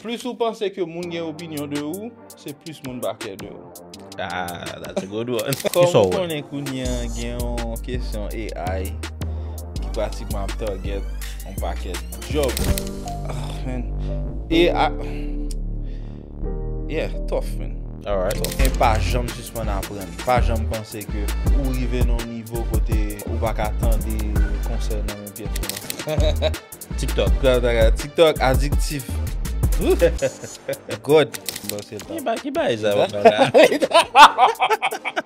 Plis ou panse ke moun gen obinyon de ou, se plis moun baket de ou. Ah, that's a good one. Kon kon ekoun gen yon kesyon AI ki patikman target, moun baket job. Ah men, AI... Yeah, tough men. Alright. En pa jom si sman apren, pa jom panse ke ou rive nou nivou kote ou baka tan de konser nan moun piyat. TikTok. TikTok, adiktif. Good Iba e zavon nou na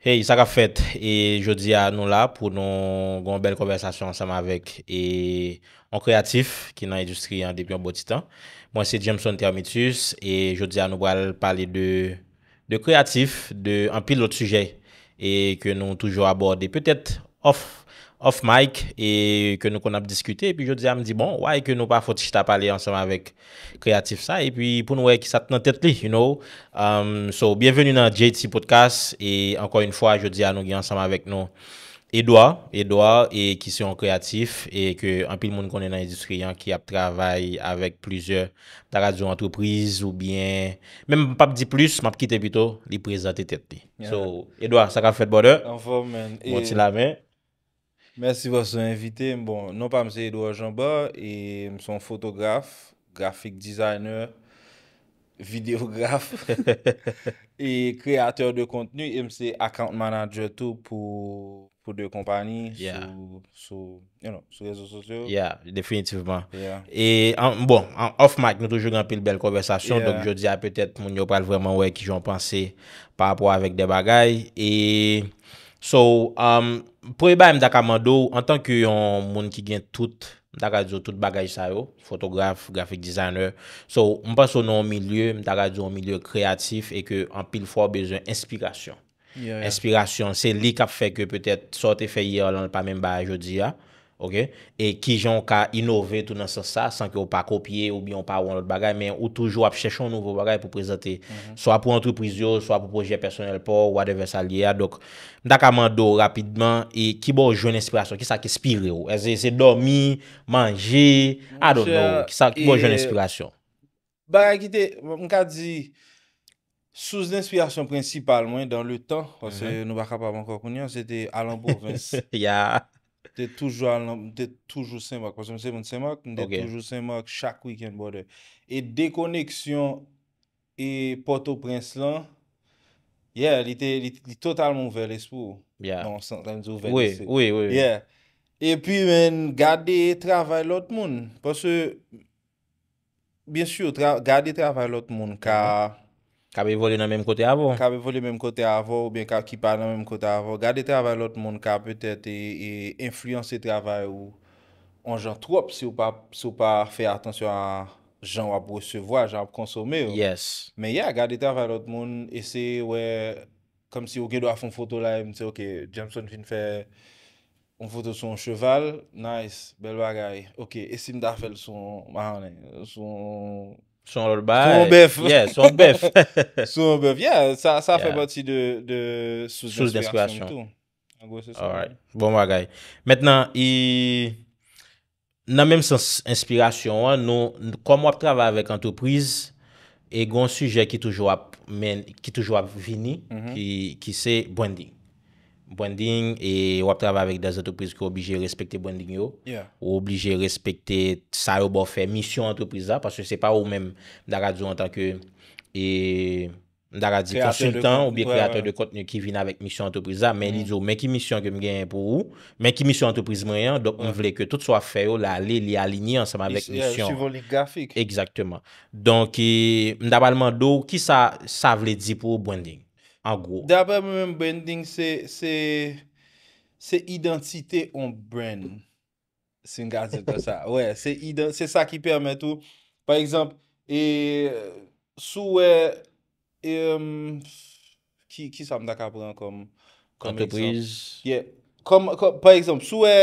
Hey, sa ka fet, e jodi a nou la pou nou gwen bel konversasyon ansame avek e an kreatif ki nan industri an depyon bo titan. Mwen se Jemson Thermitus, e jodi a nou wale pale de kreatif, de an pil lot sujey, e ke nou toujou aborde, petet off. off-mic, e ke nou kon ap diskute, e pi jòdè a mè di, bon, wèi, ke nou pa fòt chita pale ansèm avèk kreatif sa, e pi pou nou wèi ki sat nan tèt li, you know. Um, so, bienvenu nan JT Podcast, e ankon yon fò, jòdè a nou gè ansèm avèk nou, Edouard, Edouard, e ki sè yon kreatif, e ke anpil moun konè nan industriyan ki ap travay avèk plizè ta radyo antwopriz, ou bien, mèm mpap di plus, mpap kite pito, li prezante tèt li. So, Edouard, sakap fèt bode? Enfò, Mèsi vò se invité. Bon, nou pa mse Edouard Jambor. E mson fotografe, grafik designer, videografe. E kreator de kontenu. E mse account manager tou pou de kompani sou, you know, sou rezo sosyo. Yeah, definitivman. Yeah. E, bon, an off mic nou toujou gampil bel konversasyon. Donc, je dis a peut-être moun yo pral vraiment wè ki j'on pensé par rapport avèk de bagay. Et, so, am... Um, Pou e bay mdaka mandou, an tan ki yon moun ki gen tout, mdaka djo tout bagaj sa yo, fotograf, grafik, dizayner, so mpasou nou o mi lye, mdaka djo o mi lye kreatif e ke an pil fwa bezen inspirasyon. Inspirasyon, se li kap fe ke peutet sote fe yi alan pa men ba a jodi ya. E ki jan ka inove tout nan se sa San ki ou pa kopye ou biyon pa ou an lot bagay Men ou toujou ap chèchou nouvo bagay pou prezente mhm. So ap ou entreprise yo So ap ou proje personel po Ou adeve sa liye Ndaka mando rapidman e Ki bojoun inspirasyon Ki sa ki spiri ou Se dormi, manji Ki sa ki bojoun e, inspirasyon Barakite, mka di Sous inspirasyon prinsipal mwen Dan le ton Kwa se nou baka pa banko kounyon Se te alon bojoun Ya Ya Tè toujou al nan, tè toujou sen mak. Pwa se mwen se mwen sen mak, mwen de toujou sen mak chak week-end bo de. E dekoneksyon e Port-au-Prince lan, yeah, li te, li te totalman ouvele se pou. Yeah. Nan, san, nan, ouvele se. Oui, oui, oui. Yeah. E pi men, gade travay lot moun. Pwa se, bien sou, gade travay lot moun, ka... Kabe vole nan menm kote avon. Kabe vole menm kote avon ou ben ka ki pa nan menm kote avon. Gade travay lot moun ka petet e, e influence travay ou an jan trop si ou pa fe atensyon a jan wap bwesevwa, jan wap konsome ou. Yes. Men ya, gade travay lot moun ese wey, kom si ou gen do a foun foto la em, se ok, Jamson fin fè un foto son cheval, nice, bel bagay, ok, ese mda fèl son, mwanen, son... Soun lor bay. Soun lor bev. Yeah, soun lor bev. Soun lor bev, yeah. Sa fè boti de sous d'inspiration. Alright, bon mwa gay. Mètnen, nan menm sens inspirasyon wè, nou kom wap travè avèk antopriz, e gon suje ki toujwa vini, mhm. ki se bwendi. Bwending e wap trav avèk da zotopriz ki w oblije respektè Bwending yo, w oblije respektè sa yo bo fè misyon antopriz a, pasè se pa ou mèm daradzo an tanke, daradzi konsultan ou bi kreator de kontenyo ki vin avèk misyon antopriz a, men li zo men mm. ki oh, misyon kem gen pou ou, men ki misyon antopriz mwen an, dok mwen vle ke tout so oh, a fè yo la li li alini ansam avèk euh, misyon. Su voligrafik. Eksaktèman. Donk mdabalman do oh, ki sa vle di pou Bwending? Ak wou. De apre mwen mwen mwen bende ding se, se, se identite om bende. Sen gazzet da sa. Wè, se, se sa ki perme tou. Par exemple, e, sou e, e, e, ki, ki sa mdaka pran kom? Contabrize. Ye. Kom, kom, par exemple, sou e,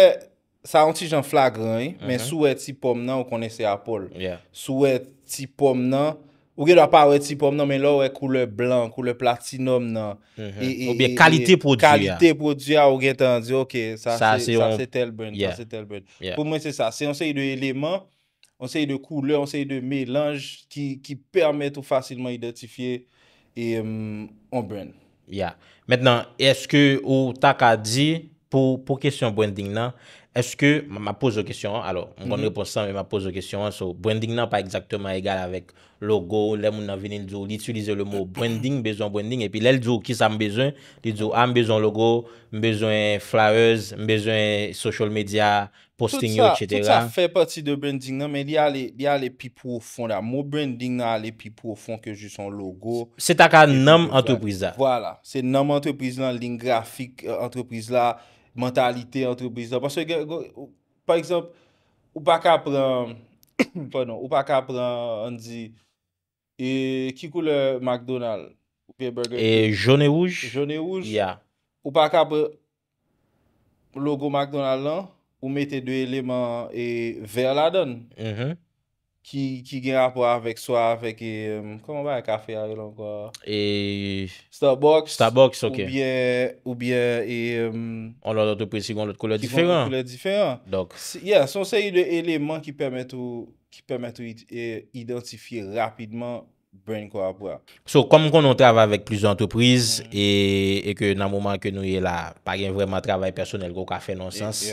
sa an ti jan flagran, e, men sou e ti pomen nan ou konese apol. Sou e ti pomen nan. Ou gen dwa pa wè tipom nan, men lò wè koule blan, koule platinom nan. Mhm. E, e, ou bè kalite e, prodjou ya. Kalite prodjou ya ah, ou gen tan di, ok, sa se telbèn, sa se telbèn. Pou mwen se sa, se yon se yon de eleman, yon se yon de koule, yon se yon de mélange ki permè tout fasilman identifiye yon euh, bèn. Ya, mètenan, eske ou tak a di pou kèsyon bwen ding nan? Eske, ma pose kestyon an, alo, mgon reponsan me ma pose kestyon an, so, branding nan pa ekzakteman egal avek logo, le moun avini l djou, l itulize le mou branding, bezon branding, epi le l djou, ki sa m bezon, l djou, a m bezon logo, m bezon flowers, m bezon social media, posting yo, etc. Tout a fe pati de branding nan, men li a le pipou ou fon la, mou branding nan a le pipou ou fon ke ju son logo. Se ta ka nanm antrepriz la. Vala, se nanm antrepriz la, lin grafik antrepriz la. Mentalite entre bizans. Par exemple, ou pa ka pran, ou pa ka pran, an di, e, ki koule McDonald's? E, Jone ouj. Ou pa ka pran, logo McDonald's lan, ou mette dwe eleman ver la dan. Ki gen rapor avek swa avek e... Koman ba e kafe agel an kwa? E... Starbucks. Starbucks, ok. Ou bien e... On l'anotoprisi gwen l'ot koule diféren. Koule diféren. Dok. Yeah, son se yon eleman ki pèmèt ou... Ki pèmèt ou e, identifi rapidman... So, kom kon nou trav avèk plizou antopriz, e, e ke nan mouman ke nou yè la, pa gen vreman travay personel ko ka fè non sens,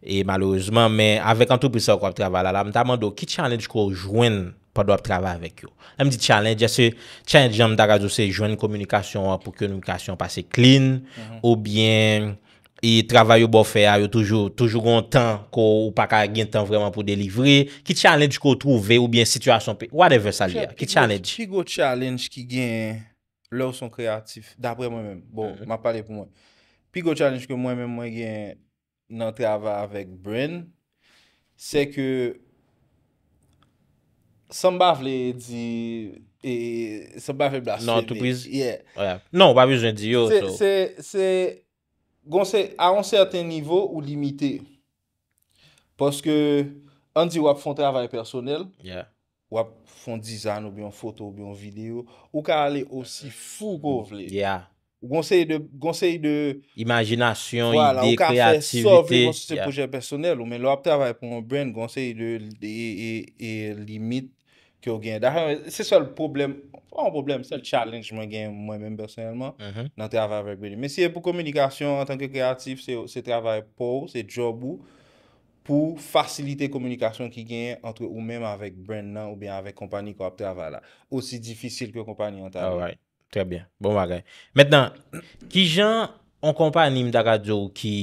e malouzman, men avèk antopriz sa wèk wèk trav avèk la, la mè ta mandou ki challenge ko jwen pa dwèk trav avèk yo? Mè di challenge, ya se challenge jan mè ta razo se jwen komunikasyon wèk pou ki yon komunikasyon pase clean, mhm. ou bien... I e travay yo bo fè a yo toujou. Toujou rontan ko ou pa ka gen tan vreman pou delivre. Ki challenge ko ou trouve ou bien situasyon pe. Whatever sa li a. Ki challenge. Pigo challenge ki gen lò ou son kreatif. Dapre mwen men. Bon, mhm. ma pale pou mwen. Pigo challenge ke mwen men mwen gen nan travay avèk brin. Se ke... Samba vle di... E, Samba vle blasfeme. Non, tout priz. Yeah. Non, wap vle zwen di yo. Se... Gonsè a an sèrten nivou ou limitè. Poske an di wap fonte avay personel, wap fonte dizan ou byon foto ou byon video, ou ka ale osi fou kou vle. Ou gonsè yi de... Imaginasyon, ide, kreativite. Ou ka fè sov yi gonsè se projè personel ou men lò ap tè avay pou mwen brend gonsè yi de e, e, e, limit. Kyo gen, dahe se sol problem, an problem, sol challenge mwen gen mwen mèm personelman nan travè avèk bèdi. Mè siè pou komunikasyon an tanke kreatif, se travè pou, se job pou, pou fasilite komunikasyon ki gen antre ou mèm avèk bènd nan ou bèm avèk kompanyi kwa ap travè la. Osi difisil ke kompanyi an travè. All ah right, trè bè, bon bagay. Mètenan, ki jan an kompanyi mda radyo ki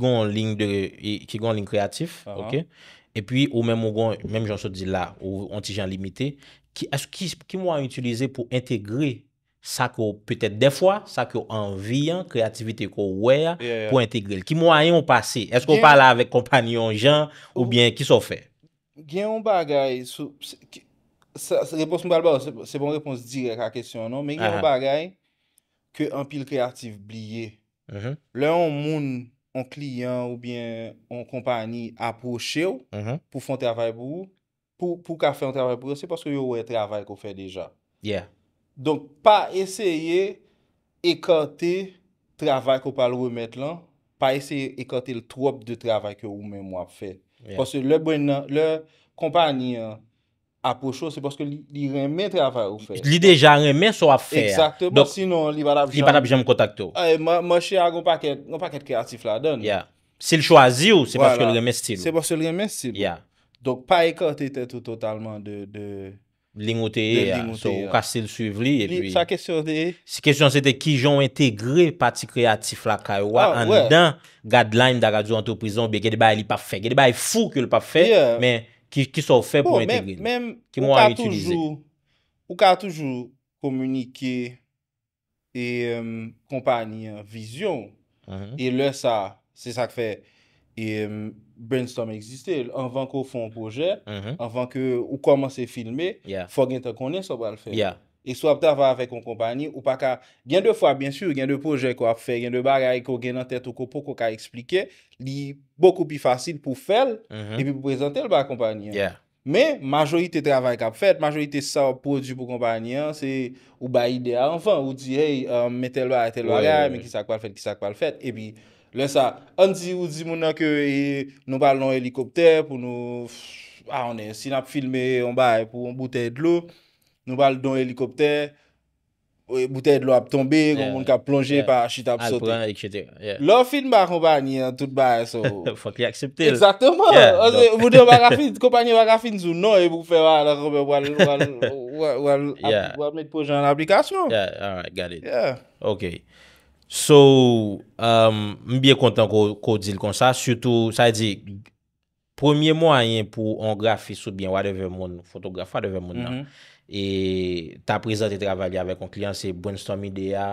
gon lin kreatif, okè, Et puis, ou mèm mougon, mèm jansou di la, ou antijan limité, ki mwa yon utilize pou integre sa kou, petèt de fwa, sa kou anviyan, kreativite kou wè, pou integre. Ki mwa yon pase? Est-ce kou pale avèk kompanyon jan, ou bien ki so fè? Gyen yon bagay, repons mou balba, se bon repons direk a kesyon, non? men gen yon bagay, ke anpil kreativ blye. Mhm. Le yon moun, an kliyen ou byen an kompany aposhe ou mm-hmm. pou fon travay pou ou, pou ka fè an travay pou ou, se paske yo wè travay ko fè deja. Yeah. Donk pa esyeye ekote travay ko pal wè mèt lan, pa esyeye ekote l'twop de travay ki yo wè mè mwap fè. Paske lè kompany an aposho, se poske li reme tre avay ou fe. Li deja reme sou avay ou fe. Exacte, bo sinon li vat apje m kontakte ou. Ay, manche agon paket kreatif la don. Ya. Se l chwazi ou, se poske l reme stil. Se poske l reme stil. Ya. Dok pa ekote tetou totalman de... Lingote e ya. Lingote e ya. So, kaste l suiv li. Sa kesyon de e? Sa kesyon se te ki joun entegre pati kreatif la kajwa an dan gadline dagadou antoprizon be. Gede bay li pa fe. Gede bay fou ki l pa fe. Ya. Men... Ki sou fè pou bon, entegril. Mèm, mèm... Ki mwen a utilize. Ou ka toujou... Ou ka toujou... Komunike... E... Kompanyan... E, vizyon... Mhm. E lè sa... Se sa k fè... E... Brainstorm eksiste. Anvan kou fon proje. Mhm. Anvan kou... Ou komanse filme. Fò gen ta konen sou wè al fè. Ya. Ya. E swa ap te ava avek kon kompanyen ou pa ka... Gen de fwa, bien sur, gen de proje ko ap fe, gen de bagay ko gen an tet ou ko poko ka explike, li poko pi fasil pou fel, mm-hmm. e pi pou prezante l ba kompanyen. Me, majorite travay ka ap fet, majorite sa prodjou pou kompanyen, se ou ba ide anvan, ou di, hey, mette l wa, ate l wa gay, men ki sa kwa l fet, ki sa kwa l fet, e pi, lè sa, an di ou di mounan ke, nou balon helikopter pou nou... Ah, on e sin ap filme, on ba e pou, on boutè dlo... Nou val don helikopter, ou e boutèd lou ap tombe, kon kon ka plonje pa chita ap sote. Lò fin ba kompanyen tout ba. Fok li aksepte. Eksatèman. Kompanyen wak a fin zoun nou e pou fè wak wak met pou jan aplikasyon. Yeah, ah, alright, got it. Ok. So, m um, biye kontan ko di l kon sa. Soutou, sa yi di, premiè mwa yen pou an grafis ou bien wadeve moun, fotografe wadeve moun nan, E ta prezante travale avè kon kliyan se brainstorm ideya,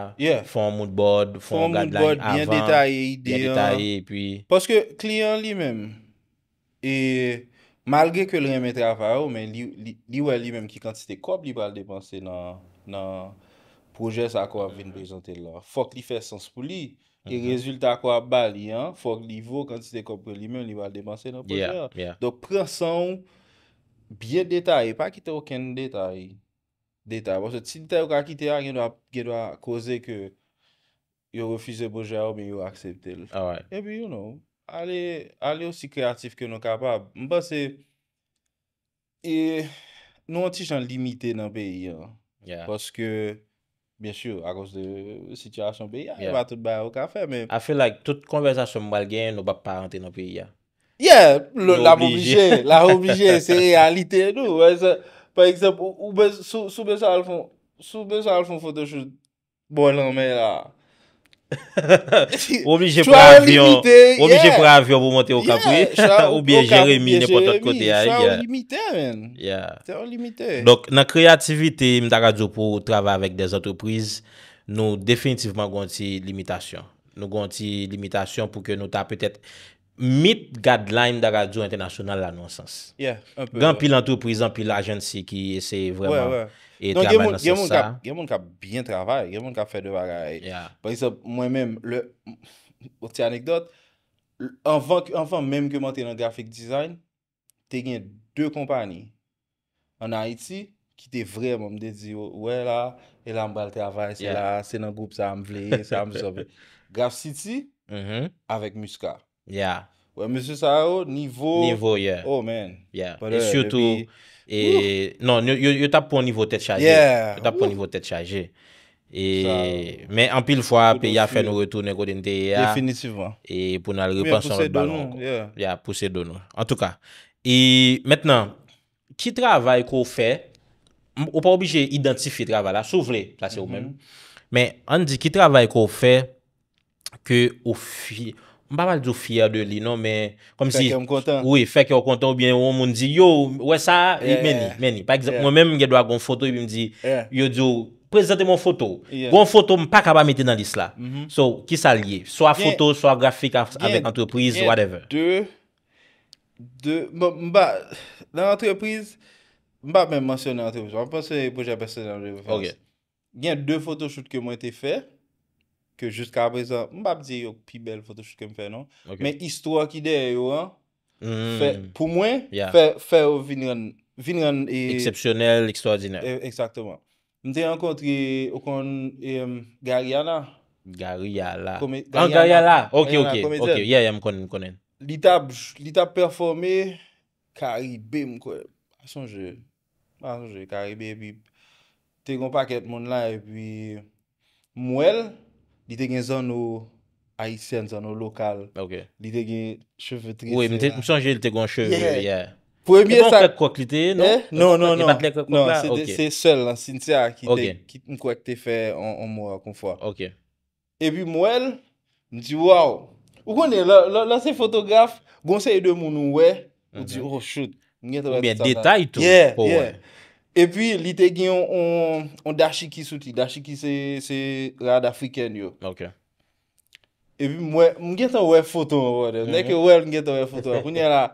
fon moun bòd, fon gadlay avan. Fon moun bòd, byen detaye ideya. Byen detaye epwi. Poske kliyan li mèm, e malge ke lè mè travale ou, men li wè li mèm ki kantite kop li wè al depanse nan proje sa akwa ven prezante lò. Fok li fè sens pou li, e mhm. rezulta akwa bali an, fok li vò kantite kop li mèm li wè al depanse nan proje. Ya, ya. Dok prensan ou, Biye detay, pa kite oken detay. Detay, pwese ti detay ou ka kite a, gen do a koze ke yo refize bojè ah ou, men yo akseptè lè. E pi, you know, alè osi kreatif ke nou kapab. Mba se, nou an ti chan limite nan peyi ya. Pwese ke, bensyou, a kos de sityasyon peyi ya, yon va tout bayan ou ka fè. I feel like tout konversasyon mbal gen, nou ba parente nan peyi ya. Yeah, la m'oblige, la m'oblige, se realite nou Par exemple, soube sa alfon, soube sa alfon fotoshou, bon anmen la Oblige pou avyon, oblige pou avyon pou monte ou kaboui Ou bie jeremi, ne pou tote kote ya Soube sa alfon, soube sa alfon, soube sa alfon fotoshou, bon anmen la Donc, nan kreativite mda radyo pou travè avèk des otopriz Nou definitivman ganti limitasyon Nou ganti limitasyon pou ke nou ta pètèt mit gadlaym da radyo internasyonal la nonsens. Yeah, un peu. Gan pil an tou, pwizan pil ajen si, ki eseye vreman, et gaman nan se sa. Gen moun kap, gen moun kap byen travay, gen moun kap fè devaray. Yeah. Par isop, mwen men, ou ti anekdot, anvan, anvan menm ke mwen te nan grafik dizayn, te gen dwe kompani, an Haiti, ki te vreman, mwen de di yo, we la, elan mbal travay, se la, se nan goup sa am vle, sa am sobe. Graf City, mm-hmm. avec Muska. Ya. Mwen mwen se sa yo, nivou Nivou, yeah. Oh, man. Ya. E syoutou, e... Non, yo tap pou nivou tet chaje. Yeah. Yo tap pou nivou tet chaje. E... Men anpil fwa, pe ya fè nou retou nè kou den te ya. Definitivman. E pou nou al ripan son balon. Ya, pou se donou. En tout ka. E, maintenant, ki travay kou fè, ou pa obijè identifi travay la, sou vle, la se ou men. Men, an di ki travay kou fè ke ou fi... Mba mal djou fiya de li, non men... Fèk yo mkontan. Fèk yo mkontan ou bien, ou moun di, yo, wè sa, meni, meni. Mwen men mwen gèdwa gon fotou, mwen mwen di, yo djou, prezente mwen fotou. Gon fotou mwen pa kaba meti nan dis la. Mhm. So, ki sa liye? So a fotou, so a grafik avèk antrepriz, whatever. Gè, gè, dè, dè, mba, nan antrepriz, mba mwen mwansyon nan antrepriz. Mwen mwansyon pou jè aperson nan antrepriz. Ok. Gè, dè fotou chout ke mwen ete fèr. Ke jiska aprezen, mbap di yo ki pi bel fotoshiske m fè nan. Men istwa ki de yo an. Pou mwen, fè vinran. Eksepsyonel, ekstradinè. Eksaktoman. Eh, m te yankonti okon eh, um, Gariana. Ah, Gariana. An Gariana. Ok, ok. Ya yam konen. Li tab performe, Karibé m kwe. Asanje. Asanje, Karibé. Te yankonti akit moun la. E pi mwèl. li te gen zon nou aisyen, zon nou lokal, li te gen cheve trese. Mwen te mwen chanje li te gen cheve. Eman kwek kwek li te? Non, eh? non, non. Eman non. kwek kwek kwek non, la? Non, se sel lan, si nse a ki te mwen kwek te fe an mwen akon fwa. Ok. Ebi mwen, mwen di waw. Ou konen, lan se fotografe, mwen se yede moun ou we, mwen di mhm. oh shoot, mwen gen te wete sa ta. Mwen detay tou. Yeah, oh, yeah. E pi li te gen yon on dashiki souti. Dashiki se rad afriken yo. Ok. E pi mwen gen ton wefoto. Nè ke mhm. wel mwen gen ton wefoto. Pou nye la,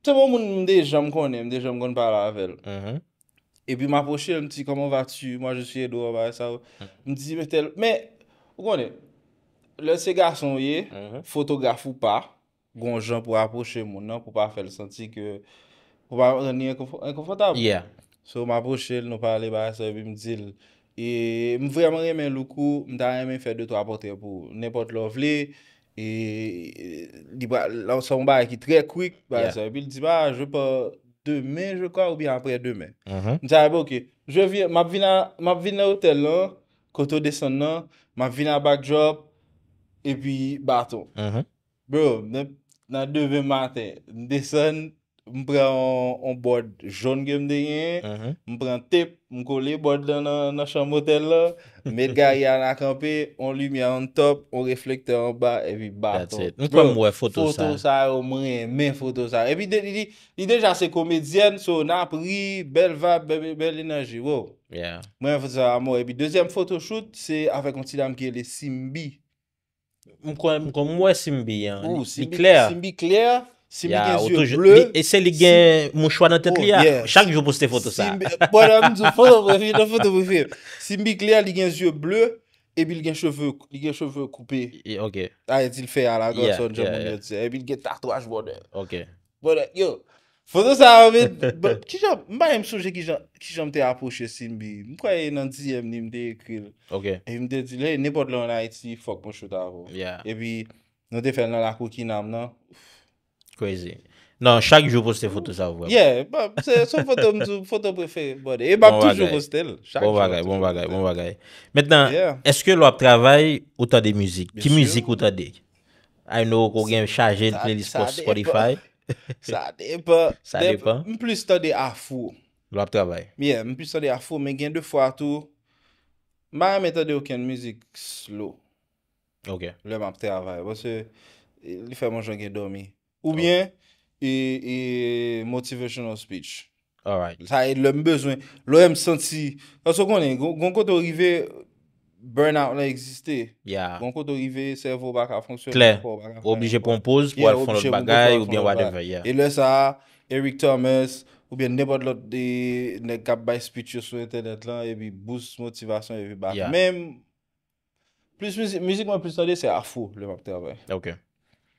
tè bon moun moun mwende jom konen. Mwende jom konen pa la avel. Mhm. E pi m'apoche mwen ti, koman va tu? Mwa je si Edo, mwa e sa ou. Mwen ti si mwen tel. Mwen konen, lè se garson yé, fotografe mhm. ou pa, gwen jom pou apoche moun nan pou pa fel senti ke pou pa reni enkonfotab. Yeah. So m aproche l nou pale ba a sebe mi dil. E m vreman remen loukou, m ta remen fe 2-3 potre pou. Nen pot lo vle, e lanson ba a ki tre kwik ba a sebe. Pi li di ba, jve pa 2 men, jve kwa ou bi apre 2 men. Mm-hmm. M ta rebe ok. M ap vin na hotel la, koto deson la, m ap vin na backdrop, e pi baton. Mm-hmm. Bro, nan 2 ve maten, m desen... Mpren an board joun genm denyen, mhm. mpren tep, mkone li board nan chan motel la, met gari an akampe, an lumya an top, an reflekte an ba, evi baton. That's it. Mpren mwen foto sa. Foto sa, mwen mwen foto sa. Ebi dejan se komediyen, so nan apri, bel vape, bel enerji, wou. Yeah. Mwen foto sa, mwen. Ebi dezyenm foto shoot, se avèk an ti dam kiye le Simbi. Mkone mwen Simbi, an. Ou, Simbi, Simbi kler. Simbi gen zye ble. E se li gen moun chwa nan tet oh, li ya, chak joun poste foto sa. Bo la moun zo foto, joun foto moun fe. Simbi kli ya li gen zye ble, e bil gen cheve, li gen cheve koupe. Ok. A yedil fe ala godson, joun moun yedil se. E bil gen tartouaj bole. Ok. Bo la, yo, foto sa avet, mba yon souje ki jom te aposhe simbi. Mkwa yon nan diyem ni mde ekri. Ok. E mde di, le, nepot lan la iti, fok moun chwa ta vo. Ya. E bi, nou te fel nan la koukinam nan. Non, chak jou poste foto sa wap. Yeah, son foto mtou, foto prefe. E bap toujou poste l. Bon wagay, bon wagay, bon wagay. Metnan, eske l wap travay ou ta de müzik? Ki müzik ou ta de? I know kou gen chaje n plenis post Spotify. Sa de pa. Sa de pa. M plis ta de a fou. L wap travay? Yeah, m plis ta de a fou, men gen defo atou. Ma ame ta de ou ken müzik slow. Ok. Le m ap te avay. L fèm anjongen domi. Ou byen, e, e motivasyon ou speech. Alright. Sa e lèm bezwen, lèm senti. Soso konen, kon kon te orive, burnout lèm eksiste. Ya. Kon kon te orive, servo baka fonksyon. Kler, oblije ponpoz, pou al fon lòt bagay, ou byen whatever, ya. E lè sa, Eric Thomas, ou byen nepot lòt de, ne kap bay spechyo sou internet lèm, e bi boost motivasyon, e bi bak. Ya. Mem, plus musikman, plus sade, se afou lèm akte avay. Ok.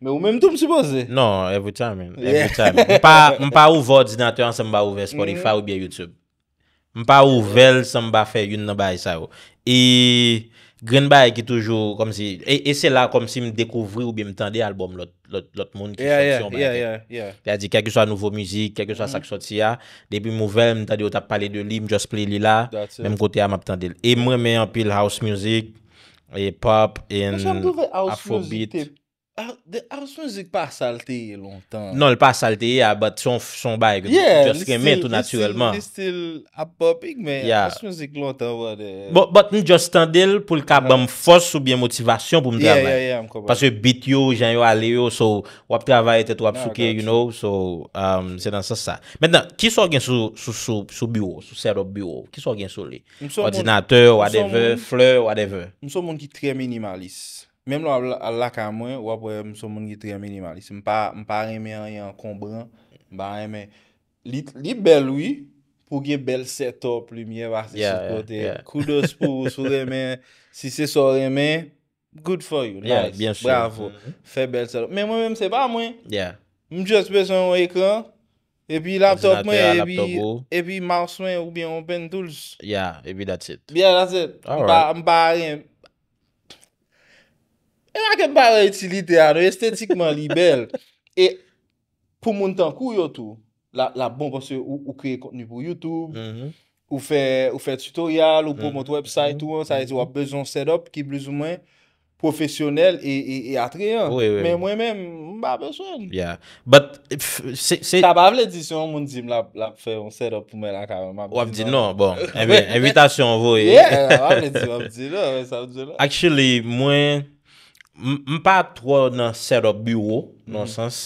Mè ou mèm tou msupose zè? Non, every time men. Every time. M pa mm. ou vod zidantè an se mba ouve Spotify ou biye YouTube. M pa ouvel se mba fè yun nan baye sa yo. E Green Baye ki toujou, e se la kom si mdekouvri ou biye mtande albom lot moun ki chaksyon mwen. Yeah, yeah, yeah. Te a di kèk ki sou a nouvo mizik, kèk ki sou a saksyoti ya. Depi mouvel, mtande ou ta pale de li, mjos play li la. Mè mkote ya mabtande. E mwen mè anpil house mizik, e pop, e an afro beat. Ar soun zik pa salteye lontan Non, l pa salteye, but son bay Yeah, it's still A popping, but Ar soun zik lontan But njou standil pou l ka bèm fos Sou bèm motivasyon pou mdraway Paswe bit yo, jan yo, ale yo Wap travay, tet wap ah, souke Cè nan sè sa Mèndan, ki sou gen sou bureau? Sou serop bureau? Ordinateur, whatever, fleur, whatever Mson moun ki tre minimalis Mèm lò al laka mwen, wap wèm sou moun yi tre minimalis. Mpa reme an yi an kombran. Mpa reme. Li bel wè, pou ge bel set-up lè miye vase chote. Koudos pou sou reme. Si se sou reme, good for you. Yeah, bien sûr. Bravo. Mm-hmm. Fè bel set-up. Mè mwen mèm se ba mwen. Yeah. Mjè jòs pe son wèkran. E pi laptop mwen. E pi laptop mwen. E pi mouse mwen ou biye open tools. Yeah, e pi that's it. Yeah, that's it. Mpa reme. E laket ba re etilite an, estetikman li bel. E pou moun tankou yo tou, la bon bose ou kreye konti nou pou YouTube, mhm. ou fe tutorial, ou pou moun mhm. website, ou an sa yon wap bezon set up ki blizou mwen profesyonel e, e, e atreyan. Mwen mwen mwen, mwen ba bezon. Yeah, but... Sa bavle di si yon moun di m la fe yon set up pou mwen la ka. Ou ap di nou, bon. Invitation vou. Yeah, wap le di wap di nou. Non. Actually, mwen... M pa tro nan set-up bureau, nan mm. sens,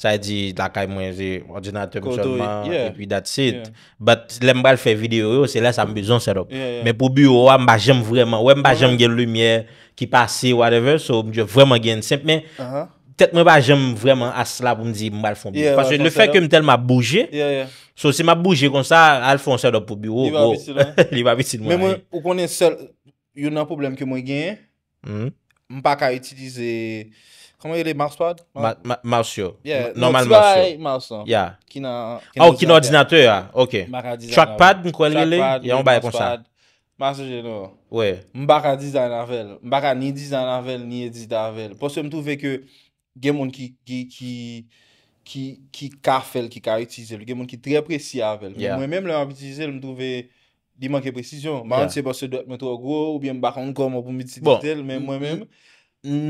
sa e di lakay mwenye zi ordinateur mseman, e pi dat sit. But, le m bal fè videyo yo, se la sa m bezon set-up. Men pou bureau, wè m ba jem vreman, wè m ba jem gen lumiè, ki pasi, whatever, so m jè vreman gen semp. Men, tèt m wè ba jem vreman asla pou m di m bal fòm bureau. Fase, le fè kèm tel m a bouje, so se m a bouje kon sa, al fòm set-up pou bureau. Li va biti lè. Li va biti lè. Men, mwen, ou konen sel, yon nan problem ki mwen genye. Hmm. Hmm. Mpa ka itilize, kama yele, mousepad? Mouseyo. Yeah. Normal mouseyo. Non ti bay mouse yo. Yeah. Ki nan... Oh, ki nan ordinate yo, ya. Ok. Mpa ka dizan avèl. Chakpad, mko el yele, ya yon bay kon sa. Mpa ka dizan avèl. Mpa ka dizan avèl. Mpa ka ni dizan avèl, ni yedizan avèl. Po se mtouve ke gen moun ki kafèl ki ka itilize, gen moun ki tre preci avèl. Mwen mèm lè an bitilize lè mtouve... Di manke prezisyon. Bon, mwen anse pa se doyot mwen trok wou. Ou byen bakan kon mwen pou miti tatel. Mwen mwen mwen.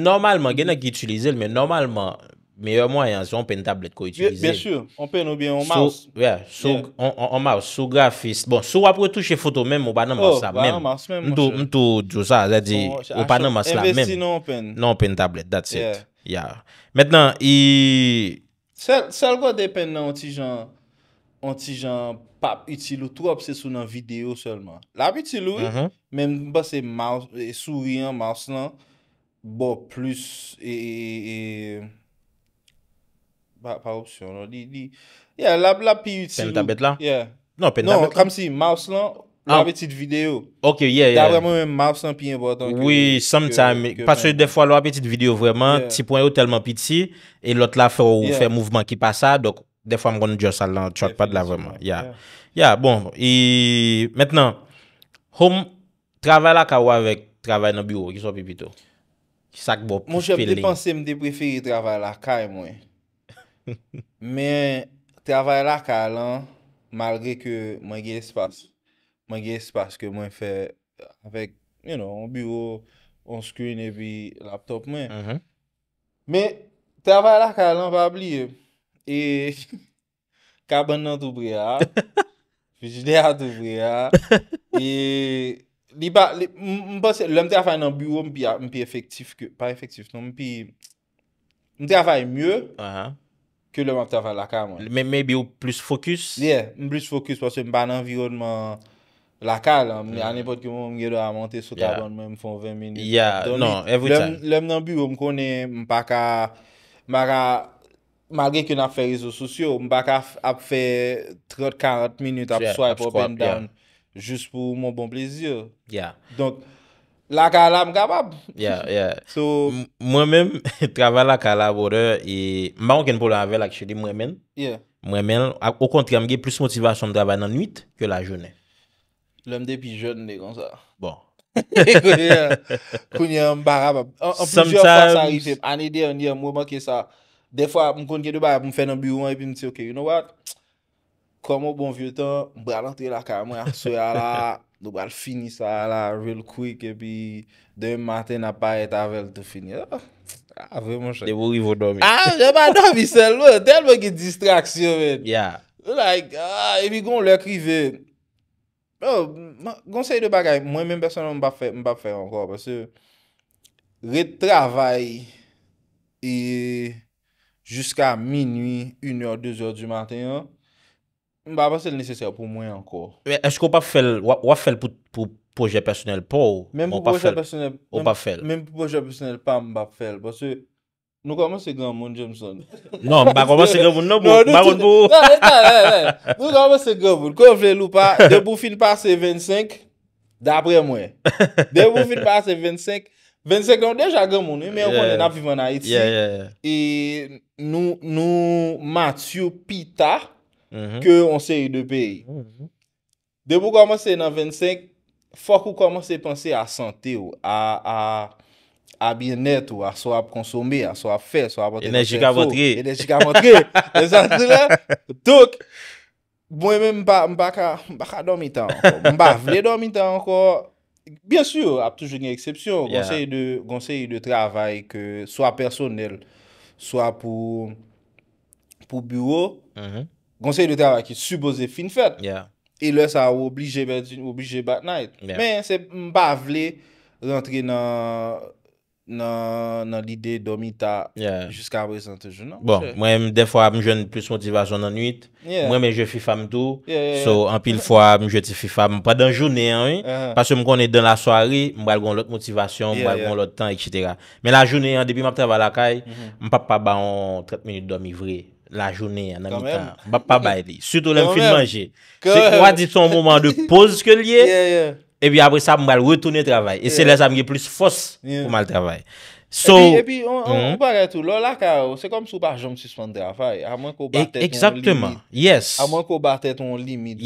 Normalman gen a ki itulize l men. Normalman. Meyo mwen a yansi. On pen tablet ko itulize l. Bien sur. On pen ou byen on mouse. Yeah. Sou. On mouse. Sou grafist. Bon. Sou apwe touche foto mwen. Ou pa nan mas oh, la mwen. Ou bon, pa nan mas mwen. Mwen tou djosa. Zadi. Ou pa nan mas la mwen. Investi nan on pen. Nan on pen tablet. That's it. Yeah. Mwen nan. Selgo depen nan anti pa iti lou tou ap se sou nan video selman. La ap iti lou, menm mhm. bas se mouse, sou riyan mouse lan, bo plus e... e, e ba pa opsyon non, la. Ya, la ap pi iti lou. Pen tabet la? Ya. Non, pen tabet. Non, kam si, mouse lan, lwa ah. ap iti de video. Ok, ya, ya. Da vremen mwen mouse lan pi en botan. Oui, some time. Paswe de fwa lwa ap iti de video vreman, ti po yo telman piti, e lot la fwe ou fwe mouvman ki pa sa, dok Defwa m kon nou djo sal lan, chot pa dla vreman. Ya, ya, bon. Metnan, hom, travay la ka ou avèk travay nan biro ki so pi bito? Ki sak bo. Moun jèp di panse m di preferi travay la ka e mwen. Men, travay la ka lan, malre ke mwen ge espas, mwen ge espas ke mwen fè avèk, you know, an biro, an screen evi laptop mwen. Men, mm-hmm. travay la ka lan va bliye, E kaban nan toubri a. Jide a toubri a. E li ba... Mwen panse... Mwen te avay nan bureau mwen pi efektif. Pa efektif. Mwen non, pi... Mwen te avay mye. Ke mwen ap te avay laka mwen. Mwen bi ou plus fokus. Mm. Yeah. Mwen plus fokus. Pwase mwen pan nan viyon mwen laka lan. Mwen anepot ki mwen mwen ge do a mante sot abon mwen mwen fon 20 min. Yeah. Non, every time. Mwen nan bureau mwen konen mwen pa ka... Mwen pa ka... Malge ki yon ap fè rizòs sosyo, mbak ap fè 30-40 minute ap swè pou bèndan, jous pou moun bon plezyon. Ya. Donk, lakala mkabab. Ya, ya. So, mwen men, travè lakala vore, mbak anken pou lavel ak chèdi mwen men. Ya. Mwen men, ak okonti amge plus motivasyon mdravè nan nuit ke la jounè. Lèmde pi jounè de kon sa. Bon. Kounye, kounye mbarabab. An pwesyo fwa sa rifèp, ane de yon yon mwèman ke sa... Defwa m konke de bagay pou m fè nan biro an, epi m ti ok, you know what? Komo bon vie ton, m bral an tre la kamwa, sou ya la, m bral fini sa la real quick, epi dey m maten apayet avèl te fini. Ah, ah, ah, a vreman chan. Dey wou rivo dormi. A, rivo dormi sel wè, tel wè ki distraksyon men. Yeah. Like, a, epi goun lè krive. Oh, goun sey de bagay, mwen men personan m pa fè, m pa fè an kwa, pese retravay e... Juska mi nwi, 1 yo, 2 yo di maten yo. Mba pa se l nesesèl pou mwen anko. E sko wap fèl pou pouje personel pou ou? Mwen pou pou pouje personel pa mba fèl. Pase nou koman se gwa moun, Jameson? Nan, mba koman se gwa moun nan moun. Mba moun moun. Mwen koman se gwa moun. Kou vle loupa, debou fin pase 25, dapre mwen. Debou fin pase 25. 25 nan, deja gen moun, men yo konde nan vivan na itse. E nou Matthew Pita ke onse yu de peyi. Debo komanse nan 25, foko komanse panse a sante ou, a a binet ou, a so ap konsome, a so ap fe, a so ap... Enerjika motri. Enerjika motri. Tuk! Mba ka domi tan anko. Mba vle domi tan anko. Bien sûr, ap toujou gen eksepsyon. Gonsey de travay ke swa personel, swa pou pou bureau, mhm. gonsey de travay ki soubose fin fet, e lè sa ou obligé bat night. Men, se mba vle rentre nan... nan lide domi ta jiska apres an te jounan. Bon, mwen mwen den fwa mwen jwene plus motivasyon nan nwit. Mwen mwen jwene fi fam tou. So, an pil fwa mwen jwene ti fi fam. Mwen pa dan jounen an. Pasè mwen konen dan la soari, mwen balgon lot motivasyon, mwen balgon lot tan, etc. Men la jounen an, debi mwen apte valakay, mwen pa pa ba an 30 minit domi vre. La jounen an, nan mwen tan. Ba pa ba evi. Soutou lèm fin manje. Se kwa di son mouman de pose ke liye, epi apre sa mbal retoune travay, e se lè sa mge plus fos pou mal travay. E pi, an ou baret ou, lò laka ou, se kom sou pa jom sisman travay, a mwen ko batet yon limit. Eksaptèman, yes. A mwen ko batet yon limit,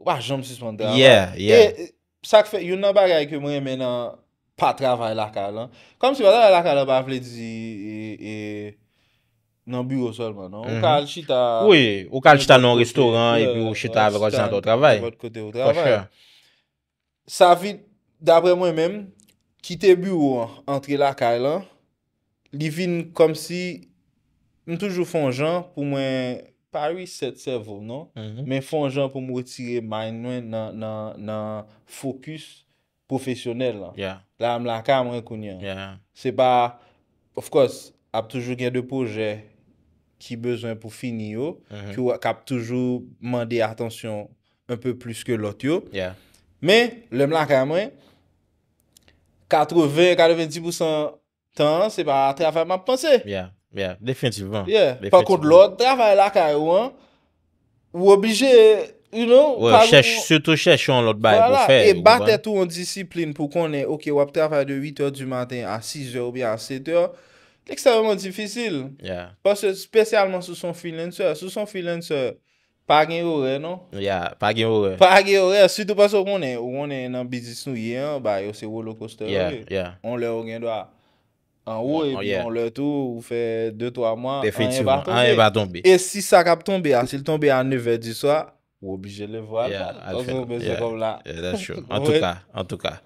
waj jom sisman travay. Yeah, yeah. E, sak fe, yon nan baret ki mwen menan pa travay laka lan, kom si wadè la laka lan ba vle dizi nan bureau solman, ou kal chita... Oui, ou kal chita nan restoran, epi ou chita avè kwa zinan tou travay. Kwa chan. Savit, dapre mwen menm, kite bi ou an, antre lakay la, li vin kom si m toujou fon jan pou mwen pari set sevo, no? Mhm. Men fon jan pou m wotire main nou nan fokus profesyonel la. Ya. La m lakay m renkoun ya. Ya. Se pa, of kos, ap toujou gen de pouje ki bezwen pou fini yo, mhm. ki wak ap toujou mande atensyon un peu plus ke lot yo. Ya. Ya. Men, lem la ka mwen, 80-90% tan se ba travay map panse. Ya, ya, definitivman. Ya, pakot lot, travay la ka yo an, woblije, you know, wè, chèche, sèto chèche yon lot bay pou fè. E batè tou yon disiplin pou konè, ok, wap travay de 8 or du maten a 6 or bi a 7 or, lèk sa yonman difisil. Ya. Pasè spesyalman sou son freelancer, sou son freelancer, Pag yon ou re, nou? Ya, pag yon ou re. Pag yon ou re, suto pa sou konen, ou konen nan bizis nou yon, ba yo se wolo koste ou ye, on le ou gen do a an ou e, on le tou, ou fe 2-3 mwan, an e ba tombi. E si sa kap tombi, asil tombi an 9-10 soya, ou obije le vwa. Ya, al fin. An tou ka, an tou ka.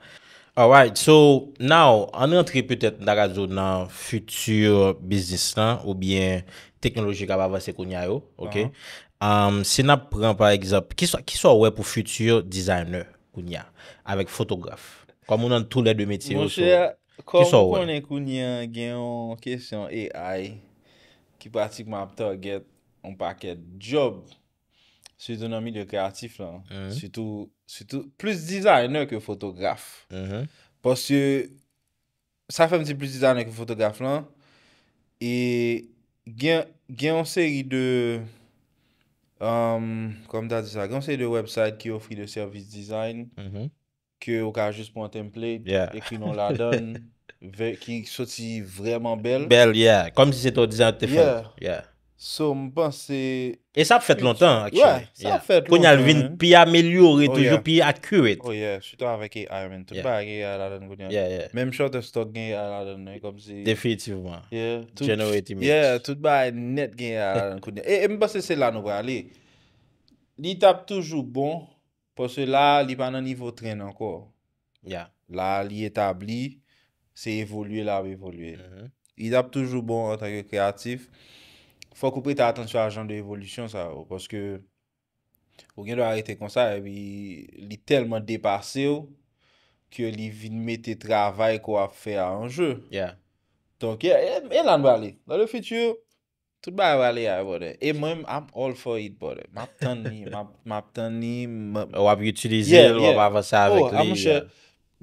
Alright, so, now, an rentri peutet, Nagazo, nan futur bizis lan, ou bien teknoloji kababa sekounya yo, ok uh-huh.? Si nan pren par eksept, ki so wè pou futur dizayner kou nyan, avèk fotograf? Kwa moun an tou lè dè metye yo sou. Kwa moun konen kou nyan, genyon kesyon AI, ki pratikman apte an paket job sou yon nan midye kreatif lan. Mhm. Soutou, plus dizayner kè fotograf. Posye, sa fè mti plus dizayner kè fotograf lan, e genyon seri de... konm ta di sa konm se de website ki ofri de service design ke okajus.template e ki non la don ki soti vreman bel bel yeah konm si se ton di zante te fè yeah So mpansi... E sa ap fèt lontan, aksyon. Kounyal vin pi amelyore, oh, toujou pi akuret. Oh yeah, suto avèk e Ironman. Toute bè a gen yon kounyal. Mèm chote stok gen yon kounyal. Definitivman. Yeah, tout bè a net gen yon kounyal. E mpansi se lan wè alè. Li tap toujou bon, pòsè la li panan li vò tren anko. La li etabli, se evolüe la wè evolüe. Mm-hmm. Li tap toujou bon an takè kreatif. Fok oh, ou pre ta atensyon a jan de evolisyon sa ou. Poske, ou gen do a rete konsa. Li telman depase ou, ke li vinmete travay ko ap fe a anjou. Yeah. Tonk, yeah, e lan wale. Nan le fetu, tout ba wale a e bode. E mwen, I'm all for it bode. Map tan ni, map tan ni. Ou ap utilize, ou ap avase avik li. Ou, a mouche.